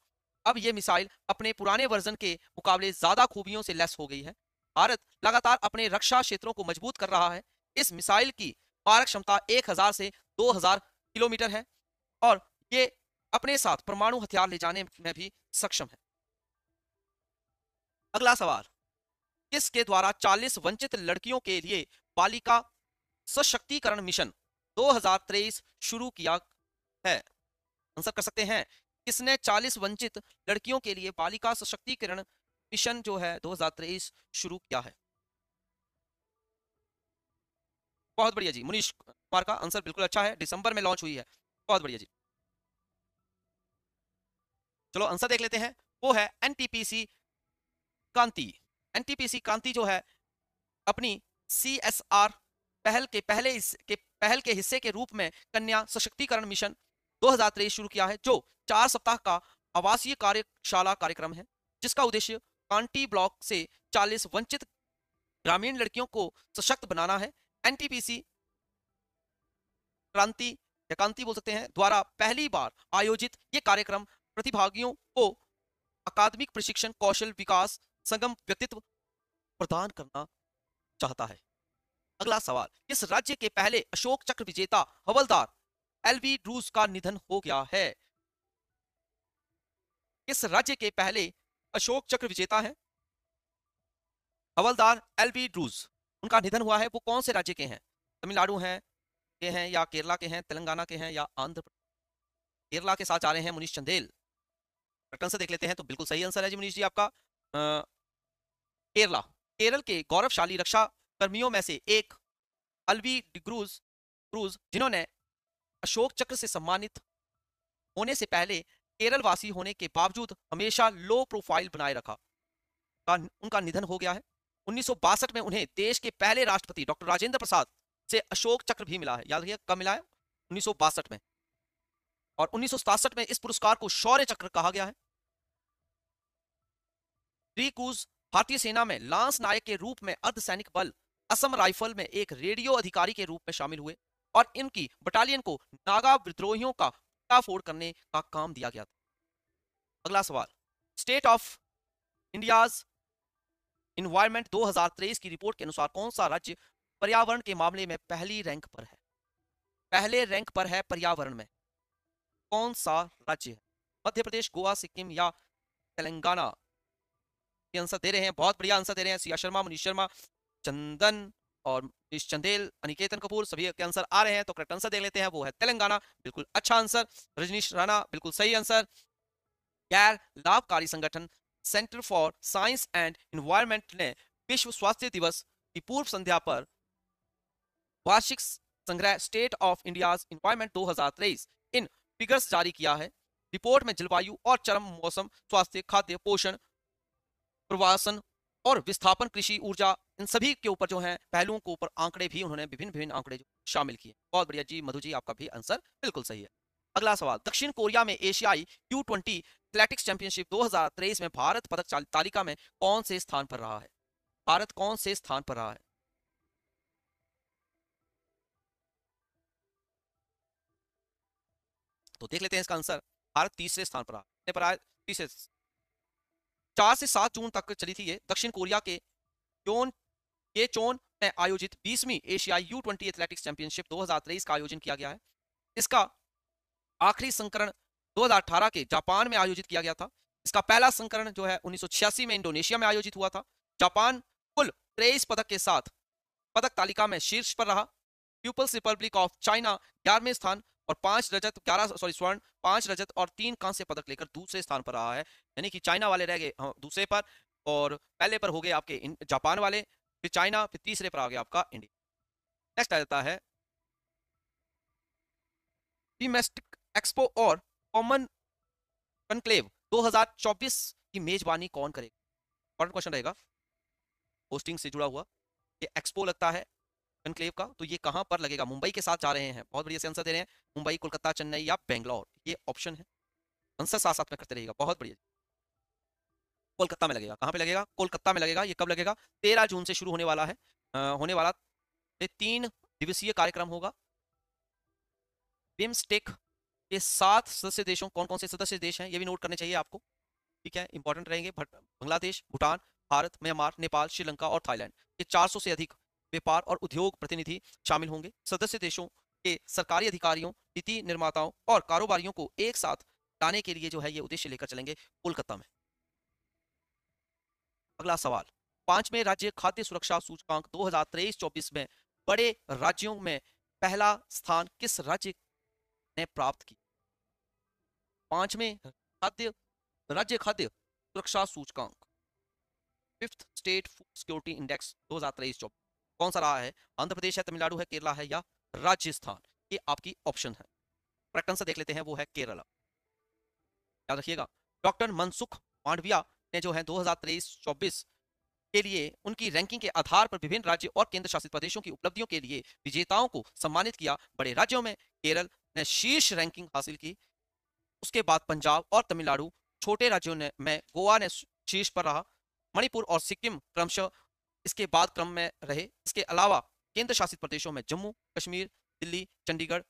अब ये मिसाइल अपने पुराने वर्जन के मुकाबले ज्यादा खूबियों से लेस हो गई है भारत लगातार अपने रक्षा क्षेत्रों को मजबूत कर रहा है इस मिसाइल की पारक क्षमता 1000 से 2000 किलोमीटर है और ये अपने साथ परमाणु हथियार ले जाने में भी सक्षम है अगला सवाल किसके द्वारा 40 वंचित लड़कियों के लिए बालिका सशक्तिकरण मिशन 2023 शुरू किया है आंसर कर सकते हैं किसने 40 वंचित लड़कियों के लिए बालिका सशक्तिकरण मिशन जो है 2023 शुरू किया है बहुत बढ़िया जी मुनीष कुमार का आंसर बिल्कुल अच्छा है दिसंबर में लॉन्च हुई है बहुत बढ़िया जी चलो आंसर देख लेते हैं वो है एनटीपीसी कांति एनटीपीसी कांति जो है अपनी सीएसआर पहल के पहले के पहल के हिस्से के रूप में कन्या सशक्तिकरण मिशन तेईस शुरू किया है जो चार सप्ताह का आवासीय कार्यशाला कार्यक्रम है जिसका उद्देश्य कांटी ब्लॉक से 40 वंचित ग्रामीण लड़कियों को सशक्त बनाना है एनटीपीसी क्रांति या क्रांति बोल सकते हैं द्वारा पहली बार आयोजित ये कार्यक्रम प्रतिभागियों को अकादमिक प्रशिक्षण कौशल विकास संगम व्यक्तित्व प्रदान करना चाहता है अगला सवाल इस राज्य के पहले अशोक चक्र विजेता हवलदार एलवी रूस का निधन हो गया है इस राज्य के पहले अशोक चक्र विजेता है हवलदार एलवी रूस उनका निधन हुआ है वो कौन से राज्य के हैं तमिलनाडु हैं के हैं या केरला के हैं तेलंगाना के हैं या आंध्र केरला के साथ आ रहे हैं मुनीष चंदेल रटन से देख लेते हैं तो बिल्कुल सही आंसर है जी मुनीष जी आपका केरला केरल के गौरवशाली रक्षा कर्मियों में से एक अलवी डिग्रूज क्रूज जिन्होंने अशोक चक्र से सम्मानित होने से पहले केरलवासी होने के बावजूद हमेशा लो प्रोफाइल बनाए रखा उनका निधन हो गया है उन्नीस में उन्हें देश के पहले राष्ट्रपति डॉक्टर राजेंद्र प्रसाद से अशोक चक्र भी मिला है याद रखिए कब मिला है उन्नीस में और उन्नीस में इस पुरस्कार को शौर्य चक्र कहा गया है भारतीय सेना में लांस नायक के रूप में अर्धसैनिक बल असम राइफल में एक रेडियो अधिकारी के रूप में शामिल हुए और इनकी बटालियन को नागा विद्रोहियों का फोड़ करने का काम दिया गया था अगला सवाल स्टेट ऑफ इंडियाज इन्वायरमेंट 2023 की रिपोर्ट के अनुसार कौन सा राज्य पर्यावरण के मामले में पहली रैंक पर है पहले रैंक पर है पर्यावरण में कौन सा राज्य है मध्य प्रदेश गोवा सिक्किम या तेलंगाना आंसर दे रहे हैं बहुत बढ़िया आंसर दे रहे हैं सिया शर्मा मनीष शर्मा चंदन और चंदेल अनिकेतन कपूर सभी के आंसर आ रहे हैं तो करेक्ट आंसर देख लेते हैं वो है तेलंगाना बिल्कुल अच्छा आंसर रजनीश राणा बिल्कुल सही आंसर गैर लाभकारी संगठन Centre for Science and Environment ने विश्व स्वास्थ्य दिवस की पूर्व संध्या पर वार्षिक संग्रह स्टेट ऑफ इंडिया इन्वायरमेंट तेईस इन फिगर्स जारी किया है रिपोर्ट में जलवायु और चरम मौसम स्वास्थ्य खाद्य पोषण प्रवासन और विस्थापन कृषि ऊर्जा इन सभी के ऊपर जो है पहलुओं के ऊपर आंकड़े भी उन्होंने विभिन्न विभिन्न आंकड़े शामिल किए बहुत बढ़िया जी मधु जी आपका भी आंसर बिल्कुल सही है अगला सवाल दक्षिण कोरिया में एशियाई यू ट्वेंटी एथलेटिक्स चैंपियनशिप दो में भारत पदक तालिका में कौन से स्थान पर रहा है भारत कौन से स्थान पर रहा है तो देख लेते हैं इसका आंसर भारत तीसरे स्थान पर रहा पर आया तीसरे चार से सात जून तक चली थी ये दक्षिण कोरिया के चोन ये चोन में आयोजित बीसवीं एशियाई यू ट्वेंटी एथलेटिक्स चैंपियनशिप 2023 का आयोजन किया गया है इसका आखिरी संकरण 2018 के जापान में आयोजित किया गया था इसका पहला संकरण जो है उन्नीस में इंडोनेशिया में आयोजित हुआ था जापान कुल तेईस पदक के साथ पदक तालिका में शीर्ष पर रहा पीपल्स रिपब्लिक ऑफ चाइना ग्यारहवें स्थान और पांच रजत ग्यारह सॉरी स्वर्ण पांच रजत और तीन कांस्य पदक लेकर दूसरे स्थान पर रहा है यानी कि चाइना वाले रह गए हाँ, दूसरे पर और पहले पर हो गए आपके जापान वाले फिर चाइना फिर तीसरे पर आ गया आपका इंडिया नेक्स्ट आ जाता है डोमेस्टिक एक्सपो और कॉमन कॉन्क्लेव 2024 की मेजबानी कौन करेगा इंपॉर्टेंट क्वेश्चन रहेगा होस्टिंग से जुड़ा हुआ ये एक्सपो लगता है कॉन्क्लेव का तो ये कहाँ पर लगेगा मुंबई के साथ जा रहे हैं बहुत बढ़िया से आंसर दे रहे हैं मुंबई कोलकाता चेन्नई या बेंगलोर ये ऑप्शन है आंसर साथ साथ में करते रहेगा बहुत बढ़िया कोलकाता में लगेगा कहाँ पे लगेगा कोलकाता में लगेगा ये कब लगेगा तेरह जून से शुरू होने वाला है आ, होने वाला ये तीन दिवसीय कार्यक्रम होगा बिम्स्टेक के सात सदस्य देशों कौन कौन से सदस्य देश हैं ये भी नोट करने चाहिए आपको ठीक है इंपॉर्टेंट रहेंगे बांग्लादेश भूटान भारत म्यांमार नेपाल श्रीलंका और थाईलैंड ये 400 से अधिक व्यापार और उद्योग प्रतिनिधि शामिल होंगे सदस्य देशों के सरकारी अधिकारियों नीति निर्माताओं और कारोबारियों को एक साथ लाने के लिए जो है ये उद्देश्य लेकर चलेंगे कोलकाता में अगला सवाल पांचवें राज्य खाद्य सुरक्षा सूचकांक 2023-24 में बड़े राज्यों में पहला स्थान किस राज्य ने प्राप्त किया पांचवें खाद्य राज्य खाद्य सुरक्षा सूचकांक fifth state food security index दो हजार तेईस चौबीस कौन सा रहा है आंध्र प्रदेश है तमिलनाडु है केरला है या राजस्थान ये आपकी ऑप्शन है करेक्ट आंसर देख लेते हैं वो है केरला याद रखिएगा डॉक्टर मनसुख मांडविया ने जो है 2023-24 के लिए उनकी रैंकिंग के आधार पर विभिन्न राज्य और केंद्र शासित प्रदेशों की उपलब्धियों के लिए विजेताओं को सम्मानित किया बड़े राज्यों में केरल ने शीर्ष रैंकिंग हासिल की उसके बाद पंजाब और तमिलनाडु छोटे राज्यों ने में गोवा ने शीर्ष पर रहा मणिपुर और सिक्किम क्रमशः इसके बाद क्रम में रहे इसके अलावा केंद्र शासित प्रदेशों में जम्मू कश्मीर दिल्ली चंडीगढ़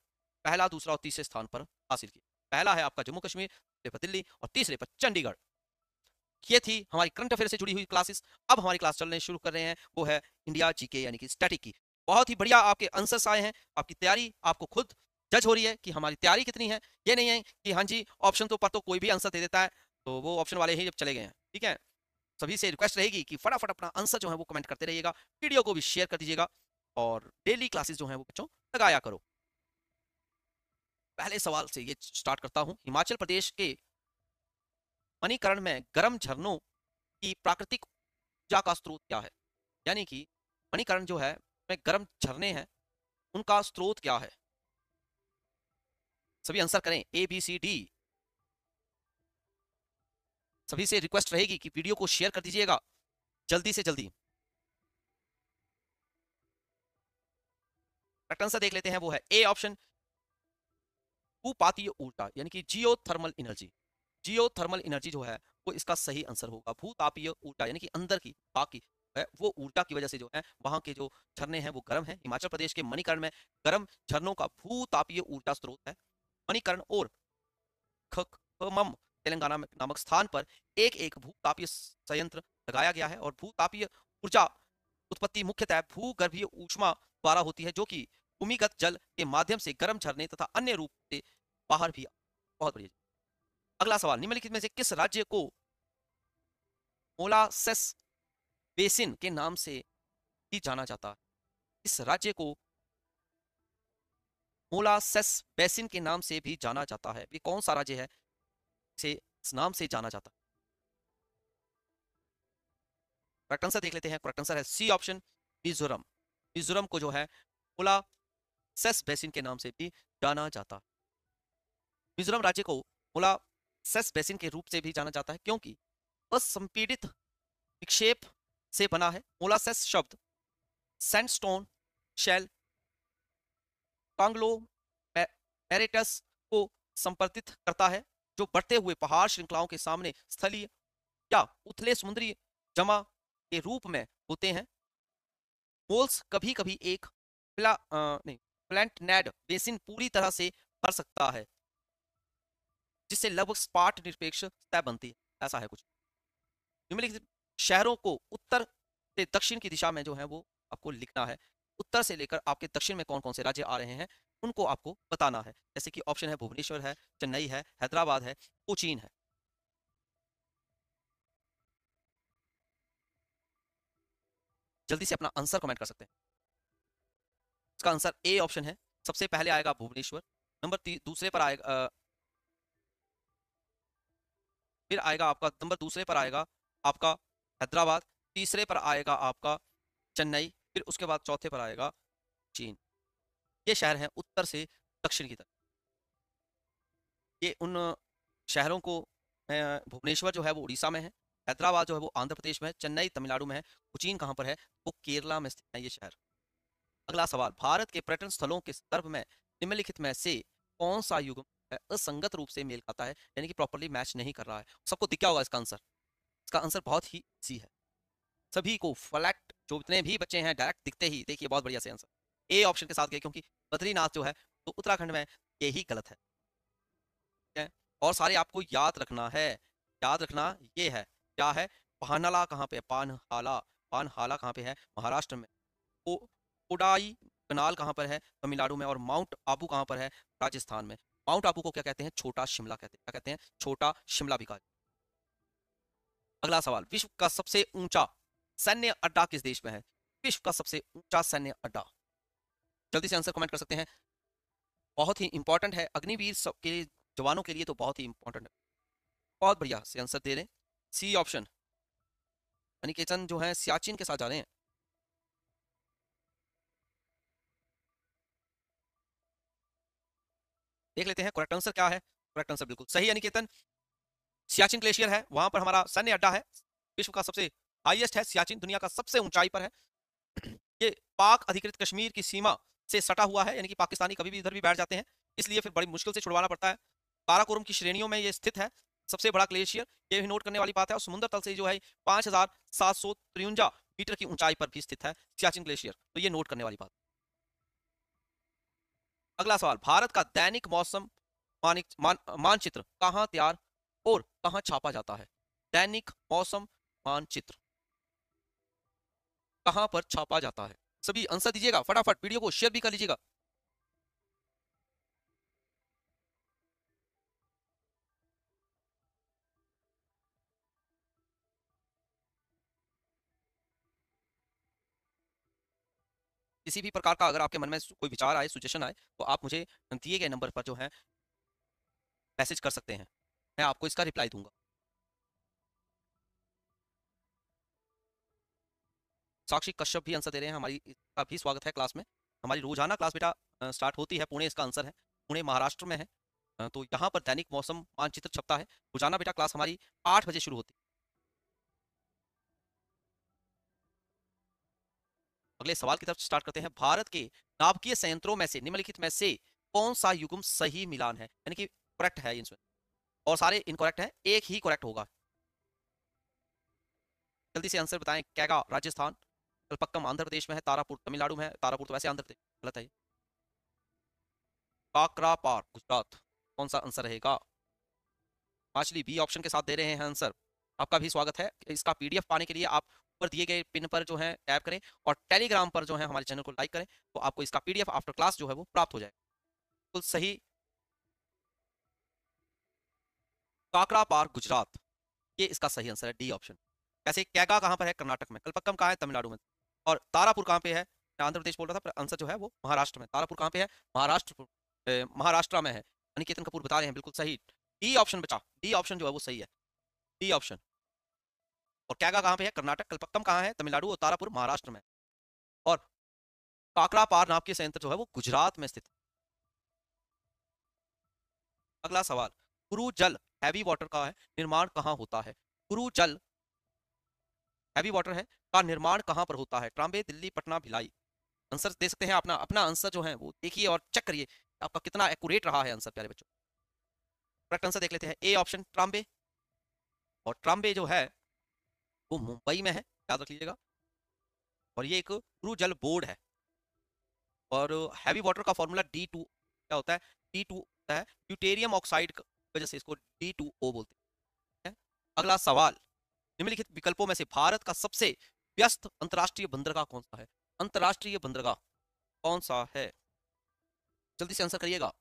पहला दूसरा और तीसरे स्थान पर हासिल किया पहला है आपका जम्मू कश्मीर दूसरे पर दिल्ली और तीसरे पर चंडीगढ़ ये थी हमारी करंट अफेयर से जुड़ी हुई क्लासेस अब हमारी क्लास चलने शुरू कर रहे हैं वो है इंडिया जीके यानी कि स्टैटिक की बहुत ही बढ़िया आपके आंसर्स आए हैं आपकी तैयारी आपको खुद जज हो रही है कि हमारी तैयारी कितनी है ये नहीं है कि हाँ जी ऑप्शन तो पर तो कोई भी आंसर दे देता है तो वो ऑप्शन वाले ही जब चले गए हैं ठीक है सभी से रिक्वेस्ट रहेगी कि फटाफट अपना आंसर जो है वो कमेंट करते रहिएगा वीडियो को भी शेयर कर दीजिएगा और डेली क्लासेस जो है वो बच्चों लगाया करो पहले सवाल से ये स्टार्ट करता हूँ हिमाचल प्रदेश के मणिकरण में गर्म झरनों की प्राकृतिक ऊर्जा का स्रोत क्या है यानी कि मणिकरण जो है गर्म झरने हैं उनका स्रोत क्या है सभी आंसर करें ए बी सी डी सभी से रिक्वेस्ट रहेगी कि वीडियो को शेयर कर दीजिएगा जल्दी से जल्दी करेक्ट आंसर देख लेते हैं वो है ए ऑप्शन भूपातीय ऊर्जा यानी कि geothermal energy geothermal energy जो है वो इसका सही आंसर होगा भूतापीय ऊर्जा यानी कि अंदर की बाकी है वो ऊर्जा की वजह से जो है वहां के जो झरने हैं वो गर्म है हिमाचल प्रदेश के मणिकर्ण में गर्म झरनों का भूतापीय ऊर्जा स्रोत है मणिकरण और खमम तेलंगाना नामक स्थान पर एक एक भूतापीय संयंत्र लगाया गया है और भूतापीय ऊर्जा उत्पत्ति मुख्यतः भूगर्भीय ऊष्मा द्वारा होती है जो कि भूमिगत जल के माध्यम से गर्म झरने तथा अन्य रूप से बाहर भी बहुत बढ़िया अगला सवाल निम्नलिखित में से किस राज्य को मोलासेस बेसिन के नाम से ही जाना जाता है इस राज्य को मोलासेस बेसिन के नाम से भी जाना जाता है ये कौन सा राज्य है से इस नाम से जाना जाता है करेक्ट आंसर देख लेते हैं करेक्ट आंसर है सी ऑप्शन मिजोरम मिजोरम को जो है मोलासेस बेसिन के नाम से भी जाना जाता है मिजोरम राज्य को मोलासेस बेसिन के रूप से भी जाना जाता है क्योंकि असंपीड़ित विक्षेप से बना है मोलासेस शब्द सैंडस्टोन शेल कांगलो मैरेटस को संपर्कित करता है जो बढ़ते हुए पहाड़ श्रृंखलाओं के सामने स्थलीय या उथले समुद्री जमा के रूप में होते हैं मोल्स कभी कभी एक प्ला, आ, नहीं प्लांट नेड बेसिन पूरी तरह से भर सकता है जिससे लगभग स्पाट निरपेक्ष तय बनती है ऐसा है कुछ निम्नलिखित शहरों को उत्तर से दक्षिण की दिशा में जो है वो आपको लिखना है उत्तर से लेकर आपके दक्षिण में कौन कौन से राज्य आ रहे हैं उनको आपको बताना है जैसे कि ऑप्शन है भुवनेश्वर है चेन्नई है हैदराबाद है कोचीन है जल्दी से अपना आंसर कमेंट कर सकते हैं इसका आंसर ए ऑप्शन है सबसे पहले आएगा भुवनेश्वर नंबर दूसरे पर आएगा आ, फिर आएगा आपका नंबर दूसरे पर आएगा आपका हैदराबाद तीसरे पर आएगा आपका चेन्नई फिर उसके बाद चौथे पर आएगा चीन ये शहर हैं उत्तर से दक्षिण की तरफ ये उन शहरों को भुवनेश्वर जो है वो उड़ीसा में है हैदराबाद जो है वो आंध्र प्रदेश में है चेन्नई तमिलनाडु में है कोचीन कहाँ पर है वो केरला में स्थित है ये शहर अगला सवाल भारत के पर्यटन स्थलों के संदर्भ में निम्नलिखित में से कौन सा युग असंगत रूप से मेल खाता है यानी कि प्रॉपरली मैच नहीं कर रहा है सबको दिखा होगा इसका आंसर इसका आंसर बहुत ही सी है सभी को फ्लैट जो इतने भी बच्चे हैं डायरेक्ट दिखते ही देखिए बहुत बढ़िया से आंसर ए ऑप्शन के साथ गए क्योंकि बद्रीनाथ जो है तो उत्तराखंड में ये ही गलत है और सारे आपको याद रखना है याद रखना ये है क्या है पानला कहाँ पे पानहाला पानहाला कहाँ पे है महाराष्ट्र में ओ, उडाई कनाल कहाँ पर है तमिलनाडु में और माउंट आबू कहाँ पर है राजस्थान में माउंट आबू को क्या कहते हैं छोटा शिमला कहते हैं क्या कहते हैं छोटा शिमला भी कहा अगला सवाल विश्व का सबसे ऊंचा सैन्य अड्डा किस देश में है विश्व का सबसे ऊंचा सैन्य अड्डा जल्दी से आंसर कमेंट कर सकते हैं बहुत ही इंपॉर्टेंट है अग्निवीर के जवानों के लिए तो बहुत ही इंपॉर्टेंट है बहुत बढ़िया से आंसर दे रहे हैं सी ऑप्शन अनिकेतन जो है सियाचिन के साथ जा रहे हैं देख लेते हैं करेक्ट आंसर क्या है करेक्ट आंसर बिल्कुल सही अनिकेतन सियाचिन ग्लेशियर है वहां पर हमारा सैन्य अड्डा है विश्व का सबसे हाईएस्ट है सियाचिन दुनिया का सबसे ऊंचाई पर है ये पाक अधिकृत कश्मीर की सीमा से सटा हुआ है यानी कि पाकिस्तानी कभी भी इधर भी बैठ जाते हैं इसलिए फिर बड़ी मुश्किल से छुड़वाना पड़ता है काराकोरम की श्रेणियों में ये स्थित है सबसे बड़ा ग्लेशियर ये भी नोट करने वाली बात है और समुद्र तल से जो है पाँच हजार सात सौ तिरवंजा मीटर की ऊंचाई पर भी स्थित है सियाचिन ग्लेशियर तो ये नोट करने वाली बात अगला सवाल भारत का दैनिक मौसम मानिक मानचित्र कहाँ तैयार और कहाँ छापा जाता है दैनिक मौसम मानचित्र कहां पर छापा जाता है सभी आंसर दीजिएगा फटाफट वीडियो को शेयर भी कर लीजिएगा किसी भी प्रकार का अगर आपके मन में कोई विचार आए सुजेशन आए तो आप मुझे दिए गए नंबर पर जो है मैसेज कर सकते हैं मैं आपको इसका रिप्लाई दूंगा साक्षी कश्यप भी आंसर दे रहे हैं हमारी का भी स्वागत है क्लास में हमारी रोजाना क्लास बेटा स्टार्ट होती है पुणे इसका आंसर है पुणे महाराष्ट्र में है तो यहाँ पर दैनिक मौसम मानचित्र छपता है रोजाना बेटा क्लास हमारी आठ बजे शुरू होती है अगले सवाल की तरफ स्टार्ट करते हैं भारत के नाभिकीय संयंत्रों में से निम्नलिखित में से कौन सा युगम सही मिलान है यानी कि करेक्ट है इसमें और सारे इनकरेक्ट है एक ही करेक्ट होगा जल्दी से आंसर बताएं कैगा राजस्थान कलपक्कम आंध्र प्रदेश में है तारापुर तमिलनाडु में है तारापुर तो वैसे आंध्र प्रदेश गलत है काकरा पार गुजरात कौन सा आंसर रहेगा माचली बी ऑप्शन के साथ दे रहे हैं आंसर आपका भी स्वागत है इसका पीडीएफ पाने के लिए आप ऊपर दिए गए पिन पर जो है टैप करें और टेलीग्राम पर जो है हमारे चैनल को लाइक करें तो आपको इसका पीडीएफ आफ्टर क्लास जो है वो प्राप्त हो जाएगा बिल्कुल तो सही काकरा पार गुजरात ये इसका सही आंसर है डी ऑप्शन वैसे कैगा कहाँ पर है कर्नाटक में कलपक्कम कहाँ है तमिलनाडु में और तारापुर कहाँ पे है आंध्र प्रदेश बोल रहा था पर आंसर जो है वो महाराष्ट्र में तारापुर कहाँ पे है महाराष्ट्र महाराष्ट्र में है अनिकेतन कपूर बता रहे हैं बिल्कुल सही डी ऑप्शन बचा डी ऑप्शन जो है वो सही है डी ऑप्शन और कैगा कहाँ पे है कर्नाटक कल्पक्कम कहाँ है तमिलनाडु और तारापुर महाराष्ट्र में और काकड़ा पार नाव के संयंत्र जो है वो गुजरात में स्थित अगला सवाल कुरु जल हैवी वाटर का है निर्माण कहाँ होता है कुरु जल हैवी वाटर है का निर्माण कहाँ पर होता है ट्रांबे दिल्ली पटना भिलाई आंसर दे सकते हैं अपना अपना आंसर जो है वो देखिए और चेक करिए आपका कितना एक्यूरेट रहा है आंसर प्यारे बच्चों करेक्ट आंसर देख लेते हैं ए ऑप्शन ट्रांबे और ट्रांबे जो है वो मुंबई में है याद रख लीजिएगा और ये एक क्रू जल बोर्ड है और हैवी वाटर का फॉर्मूला डी टू क्या होता है डी टू होता है ड्यूटेरियम ऑक्साइड वजह से इसको डी टू ओ बोलते हैं अगला सवाल निम्नलिखित विकल्पों में से भारत का सबसे व्यस्त अंतर्राष्ट्रीय बंदरगाह कौन सा है अंतर्राष्ट्रीय बंदरगाह कौन सा है जल्दी से आंसर करिएगा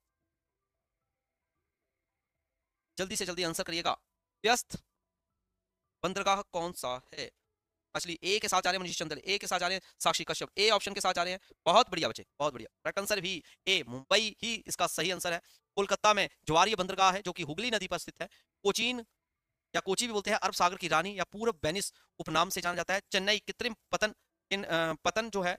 जल्दी से जल्दी आंसर करिएगा व्यस्त बंदरगाह कौन सा है मछली ए के साथ आ रहे हैं मनीष चंद्र ए के साथ आ रहे हैं साक्षी कश्यप ए ऑप्शन के साथ आ रहे हैं बहुत बढ़िया बच्चे बहुत बढ़िया करेक्ट आंसर भी ए मुंबई ही इसका सही आंसर है कोलकाता में ज्वारीय बंदरगाह है जो कि हुगली नदी पर स्थित है कोचीन या कोची भी बोलते हैं अरब सागर की रानी या पूर्व बेनिस उपनाम से जाना जाता है चेन्नई कृत्रिम पतन इन पतन जो है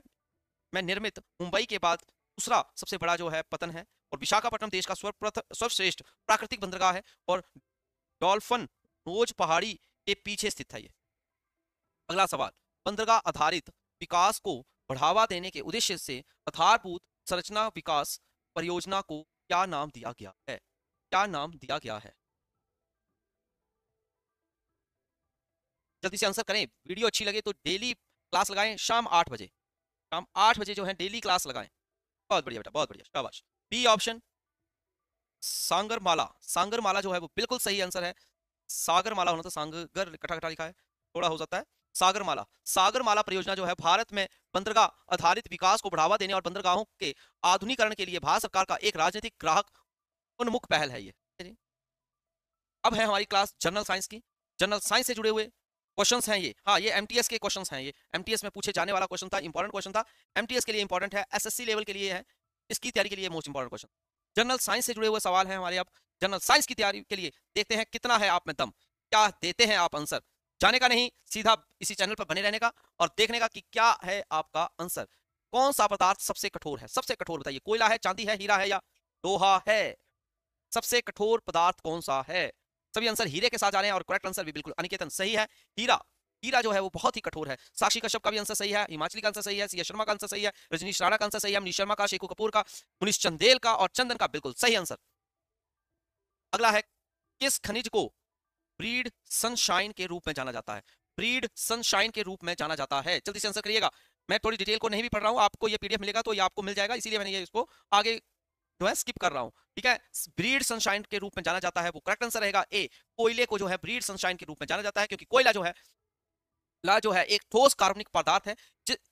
में निर्मित मुंबई के बाद दूसरा सबसे बड़ा जो है पतन है और विशाखापट्टनम देश का सर्वश्रेष्ठ प्राकृतिक बंदरगाह है और डॉल्फन रोज पहाड़ी के पीछे स्थित है ये अगला सवाल बंदरगाह आधारित विकास को बढ़ावा देने के उद्देश्य से आधारभूत संरचना विकास परियोजना को क्या नाम दिया गया है क्या नाम दिया गया है जल्दी से आंसर करें वीडियो अच्छी लगे तो डेली क्लास लगाएं शाम आठ बजे शाम आठ बजे जो है डेली क्लास लगाएं बहुत बढ़िया बेटा बहुत बढ़िया शाबाश बी ऑप्शन सांगरमाला सांगरमाला जो है वो बिल्कुल सही आंसर है सागरमाला होना था तो सांगर कटा कटा लिखा है थोड़ा हो जाता है सागरमाला सागरमाला परियोजना जो है भारत में बंदरगाह आधारित विकास को बढ़ावा देने और बंदरगाहों के आधुनिकरण के लिए भारत सरकार का एक राजनीतिक ग्राहक उन्मुख पहल है ये अब है हमारी क्लास जनरल साइंस की जनरल साइंस से जुड़े हुए क्वेश्चन हैं ये हाँ ये एम के क्वेश्चन हैं ये एम में पूछे जाने वाला क्वेश्चन था इंपॉर्टेंट क्वेश्चन था एम के लिए इंपॉर्टेंट है एस लेवल के लिए है इसकी तैयारी के लिए most important question general science से जुड़े हुए सवाल है हमारे आप जनरल साइंस की तैयारी के लिए देखते हैं कितना है आप में दम क्या देते हैं आप आंसर जाने का नहीं सीधा इसी चैनल पर बने रहने का और देखने का कि क्या है आपका आंसर कौन सा पदार्थ सबसे कठोर है सबसे कठोर बताइए कोयला है चांदी है हीरा है या लोहा है सबसे कठोर पदार्थ कौन सा है सभी आंसर हीरे के साथ आ रहे हैं और करेक्ट आंसर भी बिल्कुल अनिकेतन सही है हीरा हीरा जो है वो बहुत ही कठोर है साक्षी कश्यप का भी आंसर सही है हिमाचली का आंसर सही है सी शर्मा का आंसर सही है रजनीश राणा का आंसर सही है मनीष शर्मा का शेखू कपूर का मुनीष चंदेल का और चंदन का बिल्कुल सही आंसर अगला है किस खनिज को ब्रीड सनशाइन के रूप में जाना जाता है ब्रीड सनशाइन के रूप में जाना जाता है जल्दी से आंसर करिएगा मैं थोड़ी डिटेल को नहीं भी पढ़ रहा हूँ आपको ये पीडीएफ मिलेगा तो ये आपको मिल जाएगा इसीलिए मैंने ये इसको आगे जो है स्किप कर रहा हूँ ठीक है ब्रीड सनशाइन के रूप में जाना जाता है वो करेक्ट आंसर रहेगा ए कोयले को जो है ब्रीड सनशाइन के रूप में जाना जाता है क्योंकि कोयला जो है ला जो है एक ठोस कार्बनिक पदार्थ है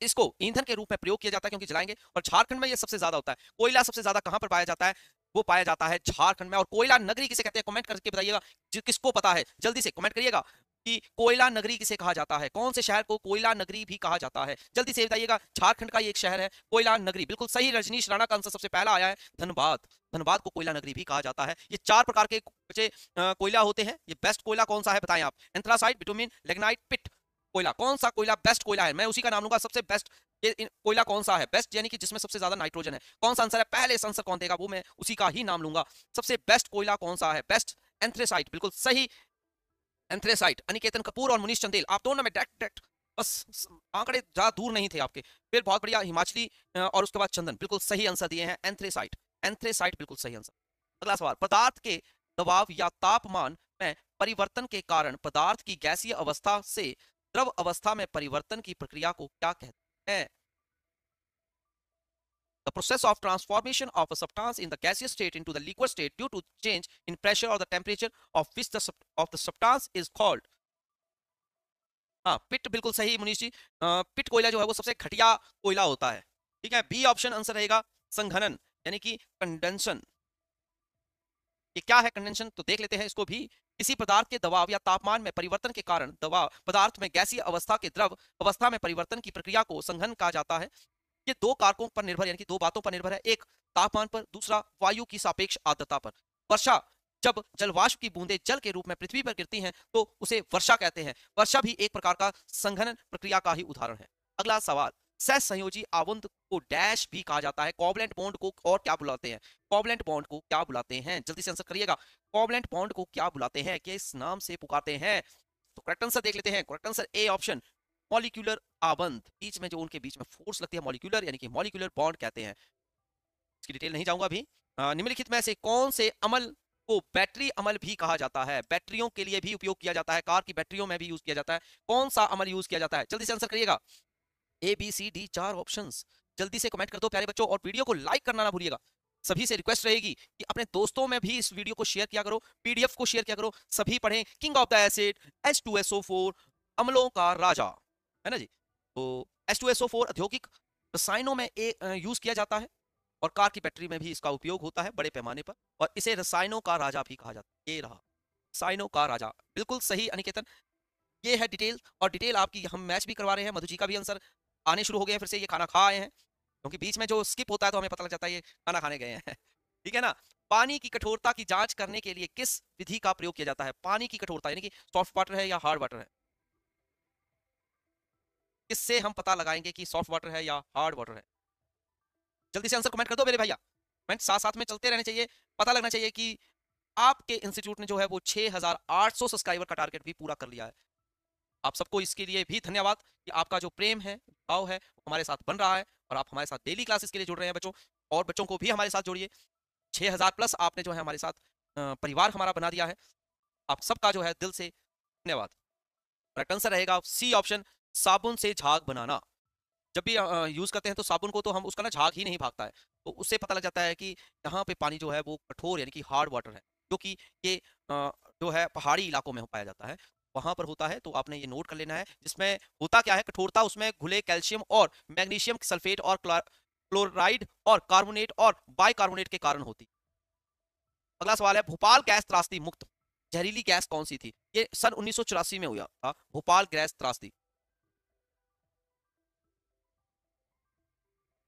इसको ईंधन के रूप में प्रयोग किया जाता है क्योंकि जलाएंगे और झारखंड में ये सबसे ज्यादा होता है कोयला सबसे ज्यादा कहां पर पाया जाता है वो पाया जाता है झारखंड में और कोयला नगरी किसे कहते हैं कमेंट करके बताइएगा किसको पता है जल्दी से कमेंट करिएगा कि कोयला नगरी किसे कहा जाता है कौन से शहर को कोयला नगरी भी कहा जाता है जल्दी से बताइएगा झारखंड का ये एक शहर है कोयला नगरी बिल्कुल सही रजनीश राणा का आंसर सबसे पहला आया है धनबाद धनबाद को कोयला नगरी भी कहा जाता है ये चार प्रकार के बच्चे कोयला होते हैं ये बेस्ट कोयला कौन सा है बताएं आप एंथ्रासाइट विटोमिन लेग्नाइट पिट कोयला कौन सा कोयला बेस्ट कोयला है मैं उसी का नाम लूंगा सबसे बेस्ट ये कोयला कौन सा है बेस्ट यानी कि जिसमें सबसे ज्यादा नाइट्रोजन है कौन सा आंसर है पहले आंसर कौन देगा वो मैं उसी का ही नाम लूंगा सबसे बेस्ट कोयला कौन सा है बेस्ट एंथ्रेसाइट बिल्कुल सही एंथ्रेसाइट अनिकेतन कपूर और मुनीष चंदेल आप दोनों में डायरेक्ट डायरेक्ट बस आंकड़े ज़्यादा दूर नहीं थे आपके फिर बहुत बढ़िया हिमाचली और उसके बाद चंदन बिल्कुल सही आंसर दिए हैं एंथ्रेसाइट एंथ्रेसाइट बिल्कुल सही आंसर अगला सवाल पदार्थ के दबाव या तापमान में परिवर्तन के कारण पदार्थ की गैसीय अवस्था से द्रव अवस्था में परिवर्तन की प्रक्रिया को क्या कहते हैं the process of transformation of a substance in the gaseous state into the liquid state due to change in pressure or the temperature of which the of the substance is called हाँ पिट बिल्कुल सही मुनीष जी पिट कोयला जो है वो सबसे घटिया कोयला होता है ठीक है बी ऑप्शन आंसर रहेगा संघनन यानी कि कंडेंशन ये क्या है कंडेंशन तो देख लेते हैं इसको भी किसी पदार्थ के दबाव या तापमान में परिवर्तन के कारण दबाव पदार्थ में गैसीय अवस्था के द्रव अवस्था में परिवर्तन की प्रक्रिया को संघन कहा जाता है ये दो कारकों पर निर्भर यानी कि दो बातों पर निर्भर है एक तापमान पर दूसरा वायु की सापेक्ष आर्द्रता पर वर्षा जब जलवाष्प की बूंदें जल के रूप में पृथ्वी पर गिरती हैं तो उसे वर्षा कहते हैं वर्षा भी एक प्रकार का संघन प्रक्रिया का ही उदाहरण है अगला सवाल संयोजी आवंत को डैश भी कहा जाता है कॉबलेंट बॉन्ड को और क्या बुलाते हैं कॉबलेंट बॉन्ड को क्या बुलाते हैं जल्दी से आंसर करिएगा कॉबलेंट बॉन्ड को क्या बुलाते हैं किस नाम से पुकारते हैं तो करेक्ट आंसर देख लेते हैं correct answer A option molecular आबंध बीच में जो उनके बीच में फोर्स लगती है मॉलिक्यूलर यानी कि मॉलिक्यूलर बॉन्ड कहते हैं इसकी डिटेल नहीं जाऊंगा अभी निम्नलिखित में से कौन से अमल को बैटरी अमल भी कहा जाता है बैटरियों के लिए भी उपयोग किया जाता है कार की बैटरियों में भी यूज किया जाता है कौन सा अमल यूज किया जाता है जल्दी से आंसर करिएगा ए बी सी डी चार ऑप्शन जल्दी से कमेंट कर दो प्यारे बच्चों और वीडियो को लाइक करना ना भूलिएगा सभी से रिक्वेस्ट रहेगी कि अपने दोस्तों में भी इस वीडियो को शेयर किया करो पीडीएफ को शेयर किया करो सभी पढ़ें king of the acid H two S O four अमलों का राजा है ना जी तो S two S O four औद्योगिक रसायनों में यूज किया जाता है और कार की बैटरी में भी इसका उपयोग होता है बड़े पैमाने पर और इसे रसायनों का राजा भी कहा जाता है ये रहा रसायनों का राजा बिल्कुल सही अनिकेतन ये है डिटेल और डिटेल आपकी हम मैच भी करवा रहे हैं मधु जी का भी आंसर आने शुरू हो गया फिर से ये खाना खा आए हैं क्योंकि बीच में जो स्किप होता है तो हमें पता लग जाता है ये खाना खाने गए हैं ठीक है ना पानी की कठोरता की जांच करने के लिए किस विधि का प्रयोग किया जाता है पानी की कठोरता यानी कि सॉफ्ट वाटर है या हार्ड वाटर है किससे हम पता लगाएंगे कि सॉफ्ट वाटर है या हार्ड वाटर है जल्दी से आंसर कमेंट कर दो मेरे भैया कमेंट साथ साथ में चलते रहने चाहिए पता लगना चाहिए कि आपके इंस्टीट्यूट ने जो है वो 6800 सब्सक्राइबर का टारगेट भी पूरा कर लिया है आप सबको इसके लिए भी धन्यवाद कि आपका जो प्रेम है भाव है हमारे साथ बन रहा है और आप हमारे साथ डेली क्लासेस के लिए जुड़ रहे हैं बच्चों और बच्चों को भी हमारे साथ जोड़िए 6000 प्लस आपने जो है हमारे साथ परिवार हमारा बना दिया है आप सबका जो है दिल से धन्यवाद आंसर रहेगा सी ऑप्शन साबुन से झाग बनाना जब भी यूज़ करते हैं तो साबुन को तो हम उसका ना झाग ही नहीं भागता है तो उससे पता लग जाता है कि यहाँ पे पानी जो है वो कठोर यानी कि हार्ड वाटर है क्योंकि ये जो है पहाड़ी इलाकों में पाया जाता है वहां पर होता है तो आपने ये नोट कर लेना है जिसमें होता क्या है कठोरता उसमें घुले कैल्शियम और मैग्नीशियम सल्फेट और क्लोराइड और कार्बोनेट और बाइकार्बोनेट के कारण होती अगला सवाल है भोपाल गैस त्रास्ती मुक्त जहरीली गैस कौन सी थी ये सन उन्नीस में हुआ था भोपाल गैस त्रास्ती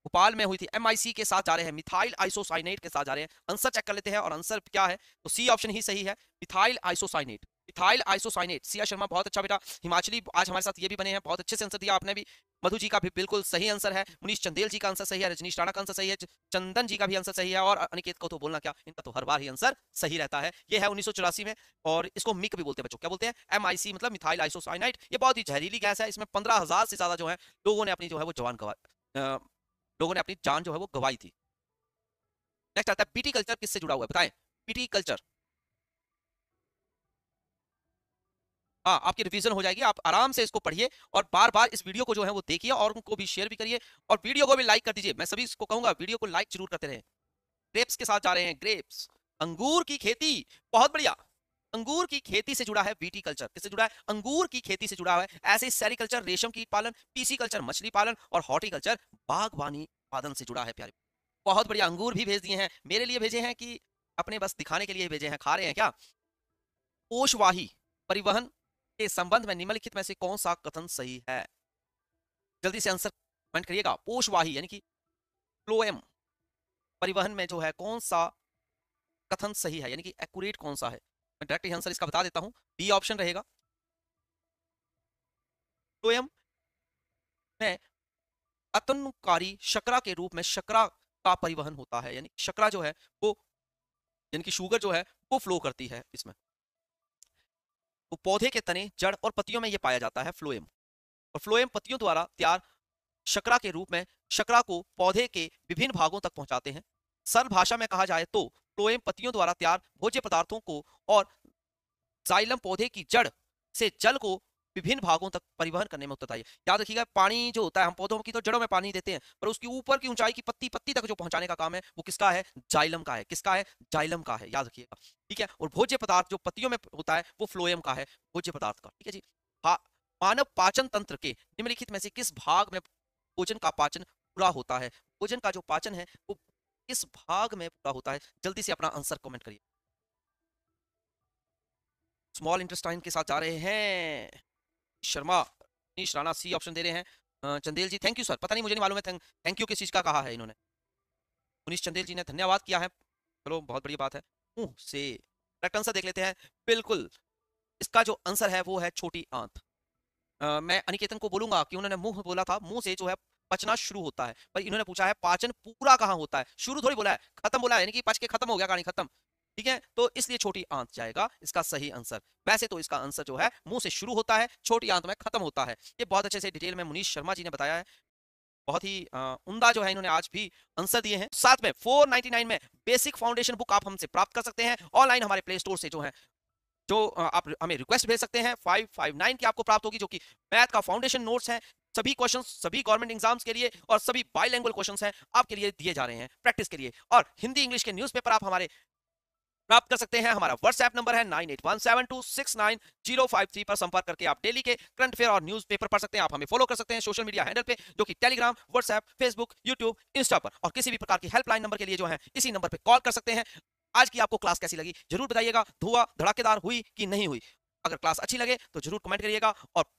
भोपाल में हुई थी एम के साथ जा रहे हैं मिथाइल आइसोसाइनेट के साथ जा रहे हैं आंसर चेक कर लेते हैं और आंसर क्या है तो सी ऑप्शन ही सही है methyl isocyanate methyl isocyanate Siya Sharma बहुत अच्छा बेटा हिमाचली आज हमारे साथ ये भी बने हैं बहुत अच्छे से आंसर दिया आपने भी मधु जी का भी बिल्कुल सही आंसर है मुनीष चंदेल जी का आंसर सही है रजनीश राणा का आंसर सही है चंदन जी का भी आंसर सही है और अनिकेत को तो बोलना क्या इनका तो हर बार ही आंसर सही रहता है ये है उन्नीस में और इसको मिक भी बोलते हैं बच्चों क्या बोलते हैं एम मतलब मिथाइल आइसोसाइनाइट ये बहुत ही जहरीली गैस है इसमें पंद्रह से ज्यादा जो है लोगों ने अपनी जो है वो जवान गवा लोगों ने अपनी जान जो है वो गवाई थी नेक्स्ट आता है पीटी कल्चर किससे जुड़ा हुआ है बताएं पीटी कल्चर हाँ आपकी रिवीजन हो जाएगी आप आराम से इसको पढ़िए और बार बार इस वीडियो को जो है वो देखिए और उनको भी शेयर भी करिए और वीडियो को भी लाइक कर दीजिए मैं सभी इसको कहूंगा वीडियो को लाइक जरूर करते रहे ग्रेप्स के साथ जा रहे हैं ग्रेप्स अंगूर की खेती बहुत बढ़िया अंगूर की खेती से जुड़ा है वीटी कल्चर किससे जुड़ा है अंगूर की खेती से जुड़ा है ऐसे सेरिकल्चर रेशम कीट पालन पीसी कल्चर मछली पालन और हॉर्टिकल्चर बागवानी उत्पादन से जुड़ा है प्यारे बहुत बढ़िया अंगूर भी भेज दिए हैं मेरे लिए भेजे हैं कि अपने बस दिखाने के लिए भेजे हैं खा रहे हैं क्या पोषवाही परिवहन के संबंध में निम्नलिखित में से कौन सा कथन सही है जल्दी से आंसर कमेंट करिएगा पोषवाही यानी कि फ्लोएम परिवहन में जो है कौन सा कथन सही है यानी कि एक्यूरेट कौन सा है मैं डायरेक्ट आंसर इसका बता देता हूं बी ऑप्शन रहेगा टोयम में अतनुकारी शकरा के रूप में शकरा का परिवहन होता है यानी शकरा जो है वो यानी कि शुगर जो है वो फ्लो करती है इसमें तो पौधे के तने जड़ और पत्तियों में ये पाया जाता है फ्लोएम और फ्लोएम पत्तियों द्वारा तैयार शकरा के रूप में शकरा को पौधे के विभिन्न भागों तक पहुंचाते हैं सरल भाषा में कहा जाए तो फ्लोएम पत्तियों द्वारा तैयार भोज्य पदार्थों को और जाइलम पौधे की जड़ से जल को विभिन्न भागों तक परिवहन करने में उत्तरदायी है याद रखिएगा पानी जो होता है हम पौधों की तो जड़ों में पानी देते हैं पर उसकी ऊपर की ऊंचाई की पत्ती पत्ती तक जो पहुंचाने का काम है वो किसका है जाइलम का है किसका है जाइलम का है याद रखिएगा ठीक है और भोज्य पदार्थ जो पत्तियों में होता है वो फ्लोएम का है भोज्य पदार्थ का ठीक है जी हाँ मानव पाचन तंत्र के निम्नलिखित में से किस भाग में भोजन का पाचन पूरा होता है भोजन का जो पाचन है वो किस भाग में पूरा होता है जल्दी से अपना आंसर कमेंट करिए स्मॉल इंटरस्टाइन के साथ जा रहे हैं शर्मा नीश राणा सी ऑप्शन दे रहे हैं Chandel ji thank you sir पता नहीं मुझे नहीं मालूम है थैंक, यू किस चीज़ का कहा है इन्होंने मुनीष चंदेल जी ने धन्यवाद किया है चलो बहुत बड़ी बात है मुंह से करेक्ट आंसर देख लेते हैं बिल्कुल इसका जो आंसर है वो है छोटी आंत मैं अनिकेतन को बोलूंगा कि उन्होंने मुंह बोला था मुंह से जो है पचना शुरू होता है पर इन्होंने पूछा है पाचन पूरा कहाँ होता है शुरू थोड़ी बोला है खत्म बोला है कि पच के खत्म हो गया कहानी खत्म ठीक है तो इसलिए छोटी आंत जाएगा इसका सही आंसर वैसे तो इसका आंसर जो है मुंह से शुरू होता है छोटी आंत में खत्म होता है ये बहुत अच्छे से डिटेल में मुनीष शर्मा जी ने बताया है बहुत ही उमदा जो है इन्होंने आज भी आंसर दिए हैं साथ में 499 में बेसिक फाउंडेशन बुक आप हमसे प्राप्त कर सकते हैं ऑनलाइन हमारे प्ले स्टोर से जो है जो आप हमें रिक्वेस्ट भेज सकते हैं 559 की आपको प्राप्त होगी जो कि मैथ का फाउंडेशन नोट्स है सभी क्वेश्चन सभी गवर्नमेंट एग्जाम्स के लिए और सभी बाईलैंग्वेज क्वेश्चन हैं आपके लिए दिए जा रहे हैं प्रैक्टिस के लिए और हिंदी इंग्लिश के न्यूज आप हमारे प्राप्त कर सकते हैं हमारा व्हाट्सएप नंबर है nine eight one seven two six nine zero five three पर संपर्क करके आप डेली के करंट अफेयर और न्यूज पेपर पढ़ सकते हैं आप हमें फॉलो कर सकते हैं सोशल मीडिया हैंडल पे जो कि Telegram WhatsApp Facebook YouTube Insta पर और किसी भी प्रकार की हेल्पलाइन नंबर के लिए जो है इसी नंबर पर कॉल कर सकते हैं आज की आपको क्लास कैसी लगी जरूर बताइएगा धुआ धड़ाकेदार हुई कि नहीं हुई अगर क्लास अच्छी लगे तो जरूर कमेंट करिएगा और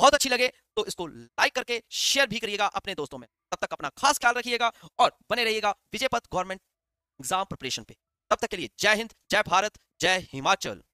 बहुत अच्छी लगे तो इसको लाइक करके शेयर भी करिएगा अपने दोस्तों में तब तक अपना खास ख्याल रखिएगा और बने रहिएगा विजयपथ गवर्नमेंट एग्जाम प्रिपरेशन पे तब तक के लिए जय हिंद जय भारत जय हिमाचल